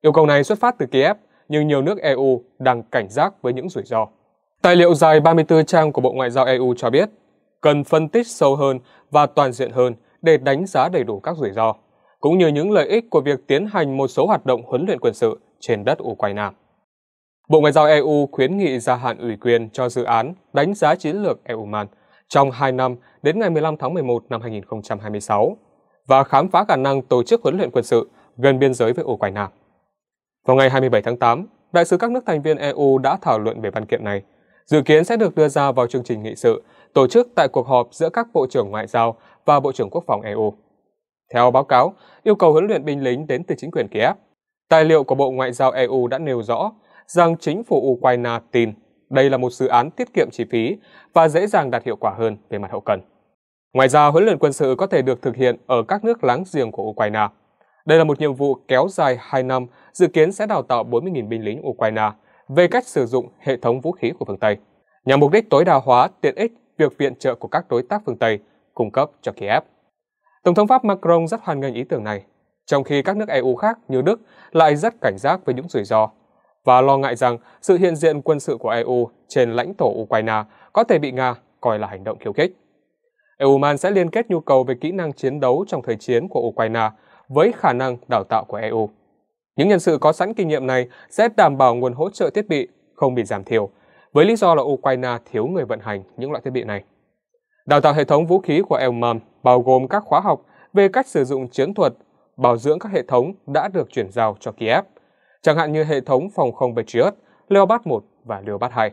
Yêu cầu này xuất phát từ Kiev, nhưng nhiều nước EU đang cảnh giác với những rủi ro. Tài liệu dài 34 trang của Bộ Ngoại giao EU cho biết cần phân tích sâu hơn và toàn diện hơn để đánh giá đầy đủ các rủi ro, cũng như những lợi ích của việc tiến hành một số hoạt động huấn luyện quân sự trên đất Ukraine. Bộ Ngoại giao EU khuyến nghị gia hạn ủy quyền cho dự án đánh giá chiến lược EUMAN trong 2 năm đến ngày 15 tháng 11 năm 2026 và khám phá khả năng tổ chức huấn luyện quân sự gần biên giới với Ukraine. Vào ngày 27 tháng 8, đại sứ các nước thành viên EU đã thảo luận về văn kiện này, dự kiến sẽ được đưa ra vào chương trình nghị sự tổ chức tại cuộc họp giữa các bộ trưởng ngoại giao và Bộ trưởng Quốc phòng EU. Theo báo cáo, yêu cầu huấn luyện binh lính đến từ chính quyền Kiev. Tài liệu của Bộ Ngoại giao EU đã nêu rõ rằng chính phủ Ukraine tin đây là một dự án tiết kiệm chi phí và dễ dàng đạt hiệu quả hơn về mặt hậu cần. Ngoài ra, huấn luyện quân sự có thể được thực hiện ở các nước láng giềng của Ukraine. Đây là một nhiệm vụ kéo dài 2 năm, dự kiến sẽ đào tạo 40.000 binh lính Ukraine về cách sử dụng hệ thống vũ khí của phương Tây, nhằm mục đích tối đa hóa tiện ích việc viện trợ của các đối tác phương Tây cung cấp cho Kiev. Tổng thống Pháp Macron rất hoan nghênh ý tưởng này, trong khi các nước EU khác như Đức lại rất cảnh giác với những rủi ro và lo ngại rằng sự hiện diện quân sự của EU trên lãnh thổ Ukraine có thể bị Nga coi là hành động khiêu khích. EUMAN sẽ liên kết nhu cầu về kỹ năng chiến đấu trong thời chiến của Ukraine với khả năng đào tạo của EU. Những nhân sự có sẵn kinh nghiệm này sẽ đảm bảo nguồn hỗ trợ thiết bị không bị giảm thiểu, với lý do là Ukraine thiếu người vận hành những loại thiết bị này. Đào tạo hệ thống vũ khí của Elmam bao gồm các khóa học về cách sử dụng chiến thuật, bảo dưỡng các hệ thống đã được chuyển giao cho Kiev, chẳng hạn như hệ thống phòng không Patriot, Leopard 1 và Leopard 2.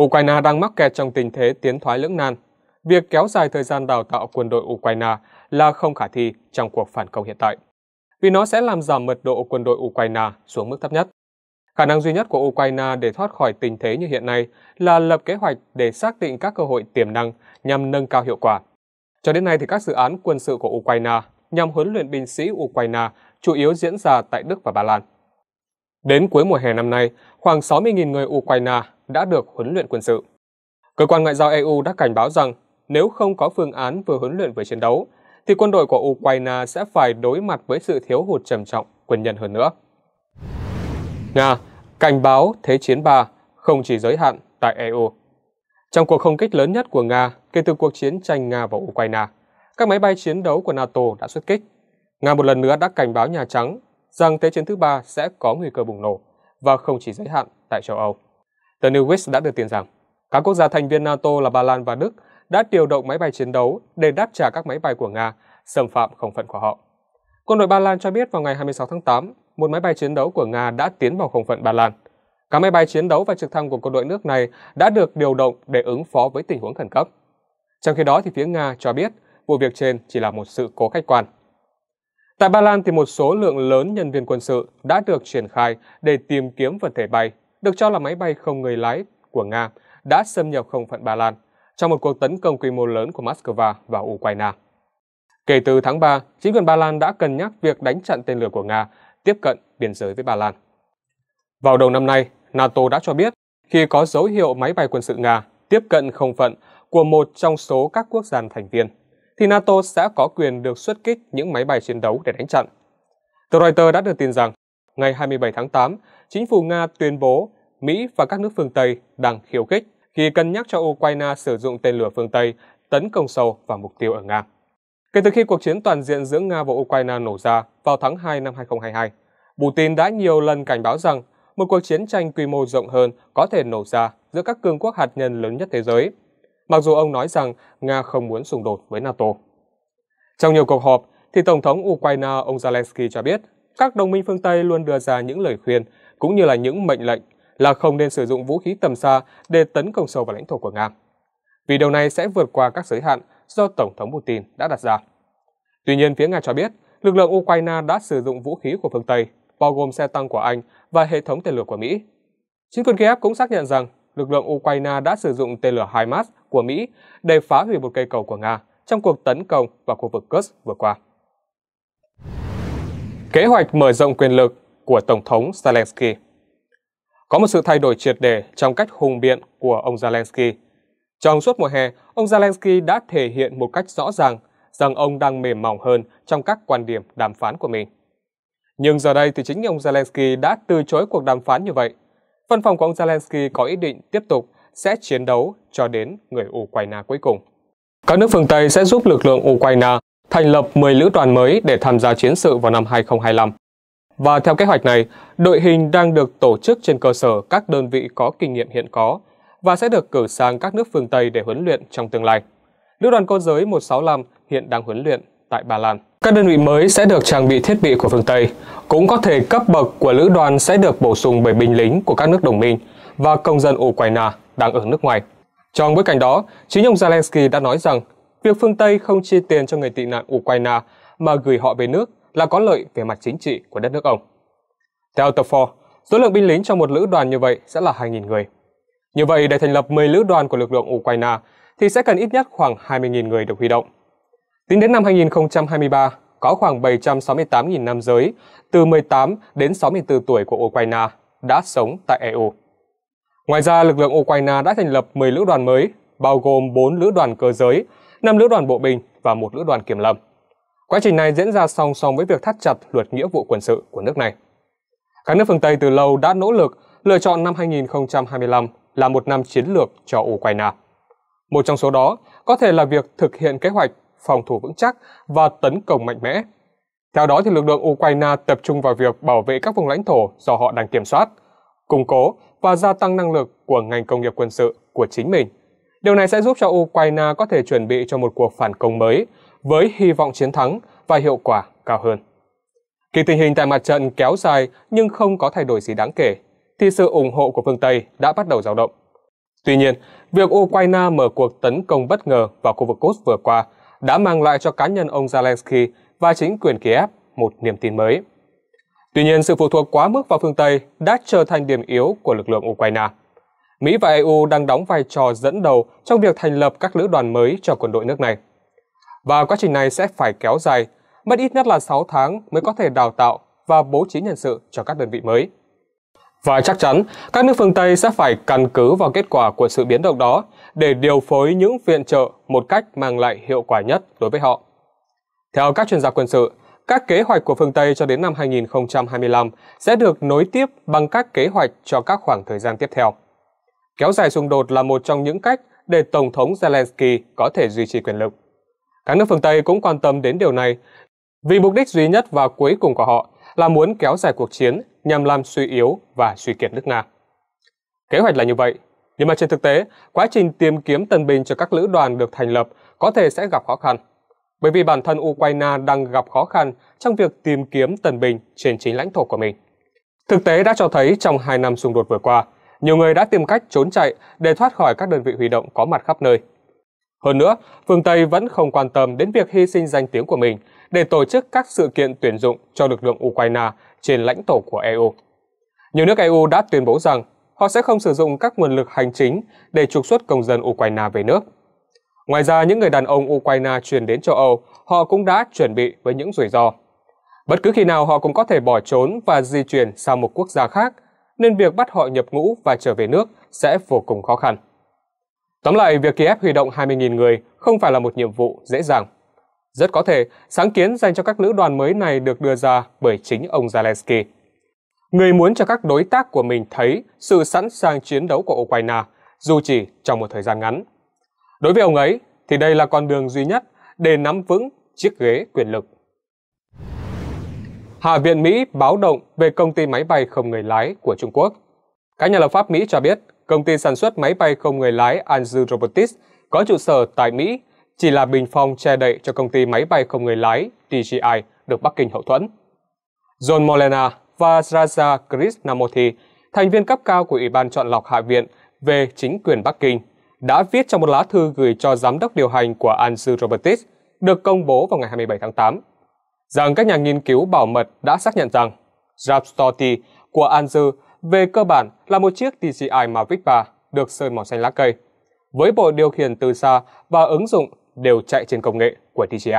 Ukraine đang mắc kẹt trong tình thế tiến thoái lưỡng nan. Việc kéo dài thời gian đào tạo quân đội Ukraine là không khả thi trong cuộc phản công hiện tại, vì nó sẽ làm giảm mật độ quân đội Ukraine xuống mức thấp nhất. Khả năng duy nhất của Ukraine để thoát khỏi tình thế như hiện nay là lập kế hoạch để xác định các cơ hội tiềm năng nhằm nâng cao hiệu quả. Cho đến nay thì các dự án quân sự của Ukraine nhằm huấn luyện binh sĩ Ukraine chủ yếu diễn ra tại Đức và Ba Lan. Đến cuối mùa hè năm nay, khoảng 60.000 người Ukraine đã được huấn luyện quân sự. Cơ quan ngoại giao EU đã cảnh báo rằng nếu không có phương án vừa huấn luyện vừa chiến đấu, thì quân đội của Ukraine sẽ phải đối mặt với sự thiếu hụt trầm trọng quân nhân hơn nữa. Nga Cảnh báo Thế chiến 3 không chỉ giới hạn tại EU. Trong cuộc không kích lớn nhất của Nga kể từ cuộc chiến tranh Nga và Ukraine, các máy bay chiến đấu của NATO đã xuất kích. Nga một lần nữa đã cảnh báo Nhà Trắng rằng Thế chiến thứ ba sẽ có nguy cơ bùng nổ và không chỉ giới hạn tại châu Âu. The New Newsweek đã đưa tin rằng các quốc gia thành viên NATO là Ba Lan và Đức đã điều động máy bay chiến đấu để đáp trả các máy bay của Nga xâm phạm không phận của họ. Quân đội Ba Lan cho biết vào ngày 26 tháng 8, một máy bay chiến đấu của Nga đã tiến vào không phận Ba Lan. Các máy bay chiến đấu và trực thăng của quân đội nước này đã được điều động để ứng phó với tình huống khẩn cấp. Trong khi đó, thì phía Nga cho biết vụ việc trên chỉ là một sự cố khách quan. Tại Ba Lan thì một số lượng lớn nhân viên quân sự đã được triển khai để tìm kiếm vật thể bay, được cho là máy bay không người lái của Nga, đã xâm nhập không phận Ba Lan trong một cuộc tấn công quy mô lớn của Moscow và Ukraine. Kể từ tháng 3, chính quyền Ba Lan đã cân nhắc việc đánh chặn tên lửa của Nga tiếp cận biên giới với Ba Lan. Vào đầu năm nay, NATO đã cho biết khi có dấu hiệu máy bay quân sự Nga tiếp cận không phận của một trong số các quốc gia thành viên, thì NATO sẽ có quyền được xuất kích những máy bay chiến đấu để đánh chặn. Tờ Reuters đã đưa tin rằng, ngày 27 tháng 8, chính phủ Nga tuyên bố Mỹ và các nước phương Tây đang khiêu khích khi cân nhắc cho Ukraine sử dụng tên lửa phương Tây tấn công sâu vào mục tiêu ở Nga. Kể từ khi cuộc chiến toàn diện giữa Nga và Ukraine nổ ra vào tháng 2 năm 2022, Putin đã nhiều lần cảnh báo rằng một cuộc chiến tranh quy mô rộng hơn có thể nổ ra giữa các cường quốc hạt nhân lớn nhất thế giới, mặc dù ông nói rằng Nga không muốn xung đột với NATO. Trong nhiều cuộc họp, thì Tổng thống Ukraine ông Zelensky cho biết các đồng minh phương Tây luôn đưa ra những lời khuyên cũng như là những mệnh lệnh là không nên sử dụng vũ khí tầm xa để tấn công sâu vào lãnh thổ của Nga. Vì điều này sẽ vượt qua các giới hạn do Tổng thống Putin đã đặt ra. Tuy nhiên, phía Nga cho biết, lực lượng Ukraine đã sử dụng vũ khí của phương Tây, bao gồm xe tăng của Anh và hệ thống tên lửa của Mỹ. Chính quyền Kiev cũng xác nhận rằng lực lượng Ukraine đã sử dụng tên lửa HIMARS của Mỹ để phá hủy một cây cầu của Nga trong cuộc tấn công vào khu vực Kursk vừa qua. Kế hoạch mở rộng quyền lực của Tổng thống Zelensky Có một sự thay đổi triệt đề trong cách hùng biện của ông Zelensky trong suốt mùa hè, ông Zelensky đã thể hiện một cách rõ ràng rằng ông đang mềm mỏng hơn trong các quan điểm đàm phán của mình. Nhưng giờ đây thì chính ông Zelensky đã từ chối cuộc đàm phán như vậy. Văn phòng của ông Zelensky có ý định tiếp tục sẽ chiến đấu cho đến người Ukraine cuối cùng. Các nước phương Tây sẽ giúp lực lượng Ukraine thành lập 10 lữ đoàn mới để tham gia chiến sự vào năm 2025. Và theo kế hoạch này, đội hình đang được tổ chức trên cơ sở các đơn vị có kinh nghiệm hiện có và sẽ được cử sang các nước phương Tây để huấn luyện trong tương lai. Lữ đoàn cơ giới 165 hiện đang huấn luyện tại Ba Lan. Các đơn vị mới sẽ được trang bị thiết bị của phương Tây, cũng có thể cấp bậc của lữ đoàn sẽ được bổ sung bởi binh lính của các nước đồng minh và công dân Ukraine đang ở nước ngoài. Trong bối cảnh đó, chính ông Zelensky đã nói rằng việc phương Tây không chi tiền cho người tị nạn Ukraine mà gửi họ về nước là có lợi về mặt chính trị của đất nước ông. Theo tập Ford, số lượng binh lính trong một lữ đoàn như vậy sẽ là 2.000 người. Như vậy, để thành lập 10 lữ đoàn của lực lượng Ukraine thì sẽ cần ít nhất khoảng 20.000 người được huy động. Tính đến năm 2023, có khoảng 768.000 nam giới từ 18 đến 64 tuổi của Ukraine đã sống tại EU. Ngoài ra, lực lượng Ukraine đã thành lập 10 lữ đoàn mới, bao gồm 4 lữ đoàn cơ giới, 5 lữ đoàn bộ binh và 1 lữ đoàn kiểm lâm. Quá trình này diễn ra song song với việc thắt chặt luật nghĩa vụ quân sự của nước này. Các nước phương Tây từ lâu đã nỗ lực lựa chọn năm 2025 là một năm chiến lược cho Ukraine. Một trong số đó có thể là việc thực hiện kế hoạch phòng thủ vững chắc và tấn công mạnh mẽ. Theo đó, thì lực lượng Ukraine tập trung vào việc bảo vệ các vùng lãnh thổ do họ đang kiểm soát, củng cố và gia tăng năng lực của ngành công nghiệp quân sự của chính mình. Điều này sẽ giúp cho Ukraine có thể chuẩn bị cho một cuộc phản công mới với hy vọng chiến thắng và hiệu quả cao hơn. Kỳ tình hình tại mặt trận kéo dài nhưng không có thay đổi gì đáng kể thì sự ủng hộ của phương Tây đã bắt đầu dao động. Tuy nhiên, việc Ukraine mở cuộc tấn công bất ngờ vào khu vực Cốt vừa qua đã mang lại cho cá nhân ông Zelensky và chính quyền Kiev một niềm tin mới. Tuy nhiên, sự phụ thuộc quá mức vào phương Tây đã trở thành điểm yếu của lực lượng Ukraine. Mỹ và EU đang đóng vai trò dẫn đầu trong việc thành lập các lữ đoàn mới cho quân đội nước này. Và quá trình này sẽ phải kéo dài, mất ít nhất là 6 tháng mới có thể đào tạo và bố trí nhân sự cho các đơn vị mới. Và chắc chắn, các nước phương Tây sẽ phải căn cứ vào kết quả của sự biến động đó để điều phối những viện trợ một cách mang lại hiệu quả nhất đối với họ. Theo các chuyên gia quân sự, các kế hoạch của phương Tây cho đến năm 2025 sẽ được nối tiếp bằng các kế hoạch cho các khoảng thời gian tiếp theo. Kéo dài xung đột là một trong những cách để Tổng thống Zelensky có thể duy trì quyền lực. Các nước phương Tây cũng quan tâm đến điều này vì mục đích duy nhất và cuối cùng của họ là muốn kéo dài cuộc chiến nhằm làm suy yếu và suy kiệt nước Nga. Kế hoạch là như vậy, nhưng mà trên thực tế, quá trình tìm kiếm tân binh cho các lữ đoàn được thành lập có thể sẽ gặp khó khăn, bởi vì bản thân Ukraine đang gặp khó khăn trong việc tìm kiếm tân binh trên chính lãnh thổ của mình. Thực tế đã cho thấy trong hai năm xung đột vừa qua, nhiều người đã tìm cách trốn chạy để thoát khỏi các đơn vị huy động có mặt khắp nơi. Hơn nữa, phương Tây vẫn không quan tâm đến việc hy sinh danh tiếng của mình để tổ chức các sự kiện tuyển dụng cho lực lượng Ukraine trên lãnh thổ của EU. Nhiều nước EU đã tuyên bố rằng họ sẽ không sử dụng các nguồn lực hành chính để trục xuất công dân Ukraine về nước. Ngoài ra, những người đàn ông Ukraine chuyển đến châu Âu, họ cũng đã chuẩn bị với những rủi ro. Bất cứ khi nào họ cũng có thể bỏ trốn và di chuyển sang một quốc gia khác, nên việc bắt họ nhập ngũ và trở về nước sẽ vô cùng khó khăn. Tóm lại, việc Kiev huy động 20.000 người không phải là một nhiệm vụ dễ dàng. Rất có thể, sáng kiến dành cho các lữ đoàn mới này được đưa ra bởi chính ông Zelensky. Người muốn cho các đối tác của mình thấy sự sẵn sàng chiến đấu của Ukraine, dù chỉ trong một thời gian ngắn. Đối với ông ấy, thì đây là con đường duy nhất để nắm vững chiếc ghế quyền lực. Hạ viện Mỹ báo động về công ty máy bay không người lái của Trung Quốc. Các nhà lập pháp Mỹ cho biết, công ty sản xuất máy bay không người lái Anzu Robotics có trụ sở tại Mỹ chỉ là bình phong che đậy cho công ty máy bay không người lái DJI được Bắc Kinh hậu thuẫn. John Molena và Raja Krishnamurthy, thành viên cấp cao của Ủy ban chọn lọc Hạ viện về chính quyền Bắc Kinh, đã viết trong một lá thư gửi cho giám đốc điều hành của Andrew Robertis được công bố vào ngày 27 tháng 8, rằng các nhà nghiên cứu bảo mật đã xác nhận rằng Rapstorti của Andrew về cơ bản là một chiếc DJI Mavic 3 được sơn màu xanh lá cây, với bộ điều khiển từ xa và ứng dụng đều chạy trên công nghệ của TCI.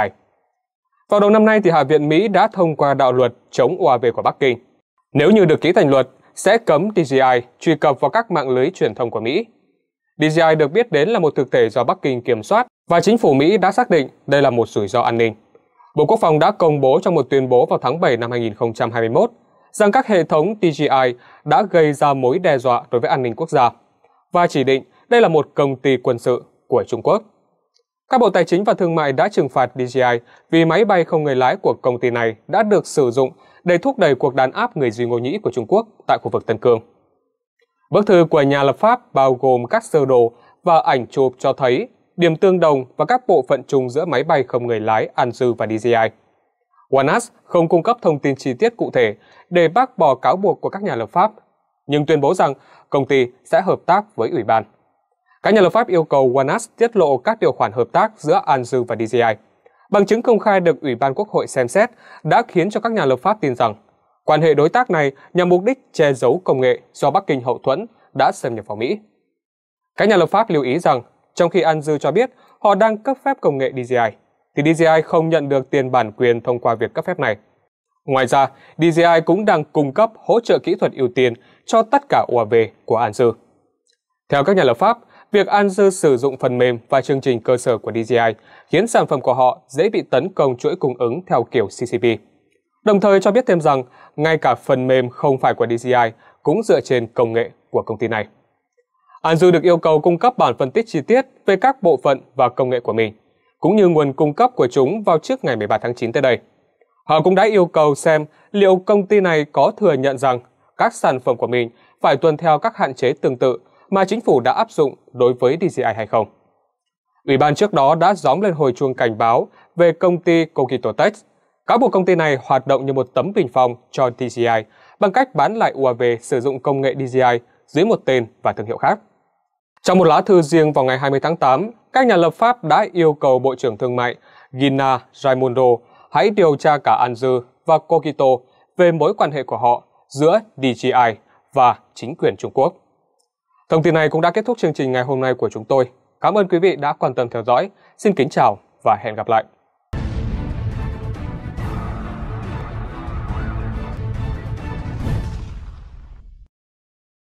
Vào đầu năm nay thì Hạ viện Mỹ đã thông qua đạo luật chống UAV của Bắc Kinh. Nếu như được ký thành luật, sẽ cấm DJI truy cập vào các mạng lưới truyền thông của Mỹ. DJI được biết đến là một thực thể do Bắc Kinh kiểm soát và chính phủ Mỹ đã xác định đây là một rủi ro an ninh. Bộ Quốc phòng đã công bố trong một tuyên bố vào tháng 7 năm 2021 rằng các hệ thống DJI đã gây ra mối đe dọa đối với an ninh quốc gia và chỉ định đây là một công ty quân sự của Trung Quốc. Các Bộ Tài chính và Thương mại đã trừng phạt DJI vì máy bay không người lái của công ty này đã được sử dụng để thúc đẩy cuộc đàn áp người Duy Ngô Nhĩ của Trung Quốc tại khu vực Tân Cương. Bức thư của nhà lập pháp bao gồm các sơ đồ và ảnh chụp cho thấy điểm tương đồng và các bộ phận chung giữa máy bay không người lái Anzu và DJI. OneAs không cung cấp thông tin chi tiết cụ thể để bác bỏ cáo buộc của các nhà lập pháp, nhưng tuyên bố rằng công ty sẽ hợp tác với ủy ban. Các nhà lập pháp yêu cầu Oneus tiết lộ các điều khoản hợp tác giữa Anzu và DJI. Bằng chứng công khai được Ủy ban Quốc hội xem xét đã khiến cho các nhà lập pháp tin rằng quan hệ đối tác này nhằm mục đích che giấu công nghệ do Bắc Kinh hậu thuẫn đã xâm nhập vào Mỹ. Các nhà lập pháp lưu ý rằng, trong khi Anzu cho biết họ đang cấp phép công nghệ DJI, thì DJI không nhận được tiền bản quyền thông qua việc cấp phép này. Ngoài ra, DJI cũng đang cung cấp hỗ trợ kỹ thuật ưu tiên cho tất cả UAV của Anzu. Theo các nhà lập pháp, Việc Anzu sử dụng phần mềm và chương trình cơ sở của DJI khiến sản phẩm của họ dễ bị tấn công chuỗi cung ứng theo kiểu CCP. Đồng thời cho biết thêm rằng, ngay cả phần mềm không phải của DJI cũng dựa trên công nghệ của công ty này. Anzu được yêu cầu cung cấp bản phân tích chi tiết về các bộ phận và công nghệ của mình, cũng như nguồn cung cấp của chúng vào trước ngày 13 tháng 9 tới đây. Họ cũng đã yêu cầu xem liệu công ty này có thừa nhận rằng các sản phẩm của mình phải tuân theo các hạn chế tương tự mà chính phủ đã áp dụng đối với DJI hay không. Ủy ban trước đó đã gióng lên hồi chuông cảnh báo về công ty Kokitotex. Cáo buộc công ty này hoạt động như một tấm bình phong cho DJI bằng cách bán lại UAV sử dụng công nghệ DJI dưới một tên và thương hiệu khác. Trong một lá thư riêng vào ngày 20 tháng 8, các nhà lập pháp đã yêu cầu Bộ trưởng Thương mại Gina Raimondo hãy điều tra cả Anzu và Kokito về mối quan hệ của họ giữa DJI và chính quyền Trung Quốc. Thông tin này cũng đã kết thúc chương trình ngày hôm nay của chúng tôi. Cảm ơn quý vị đã quan tâm theo dõi. Xin kính chào và hẹn gặp lại.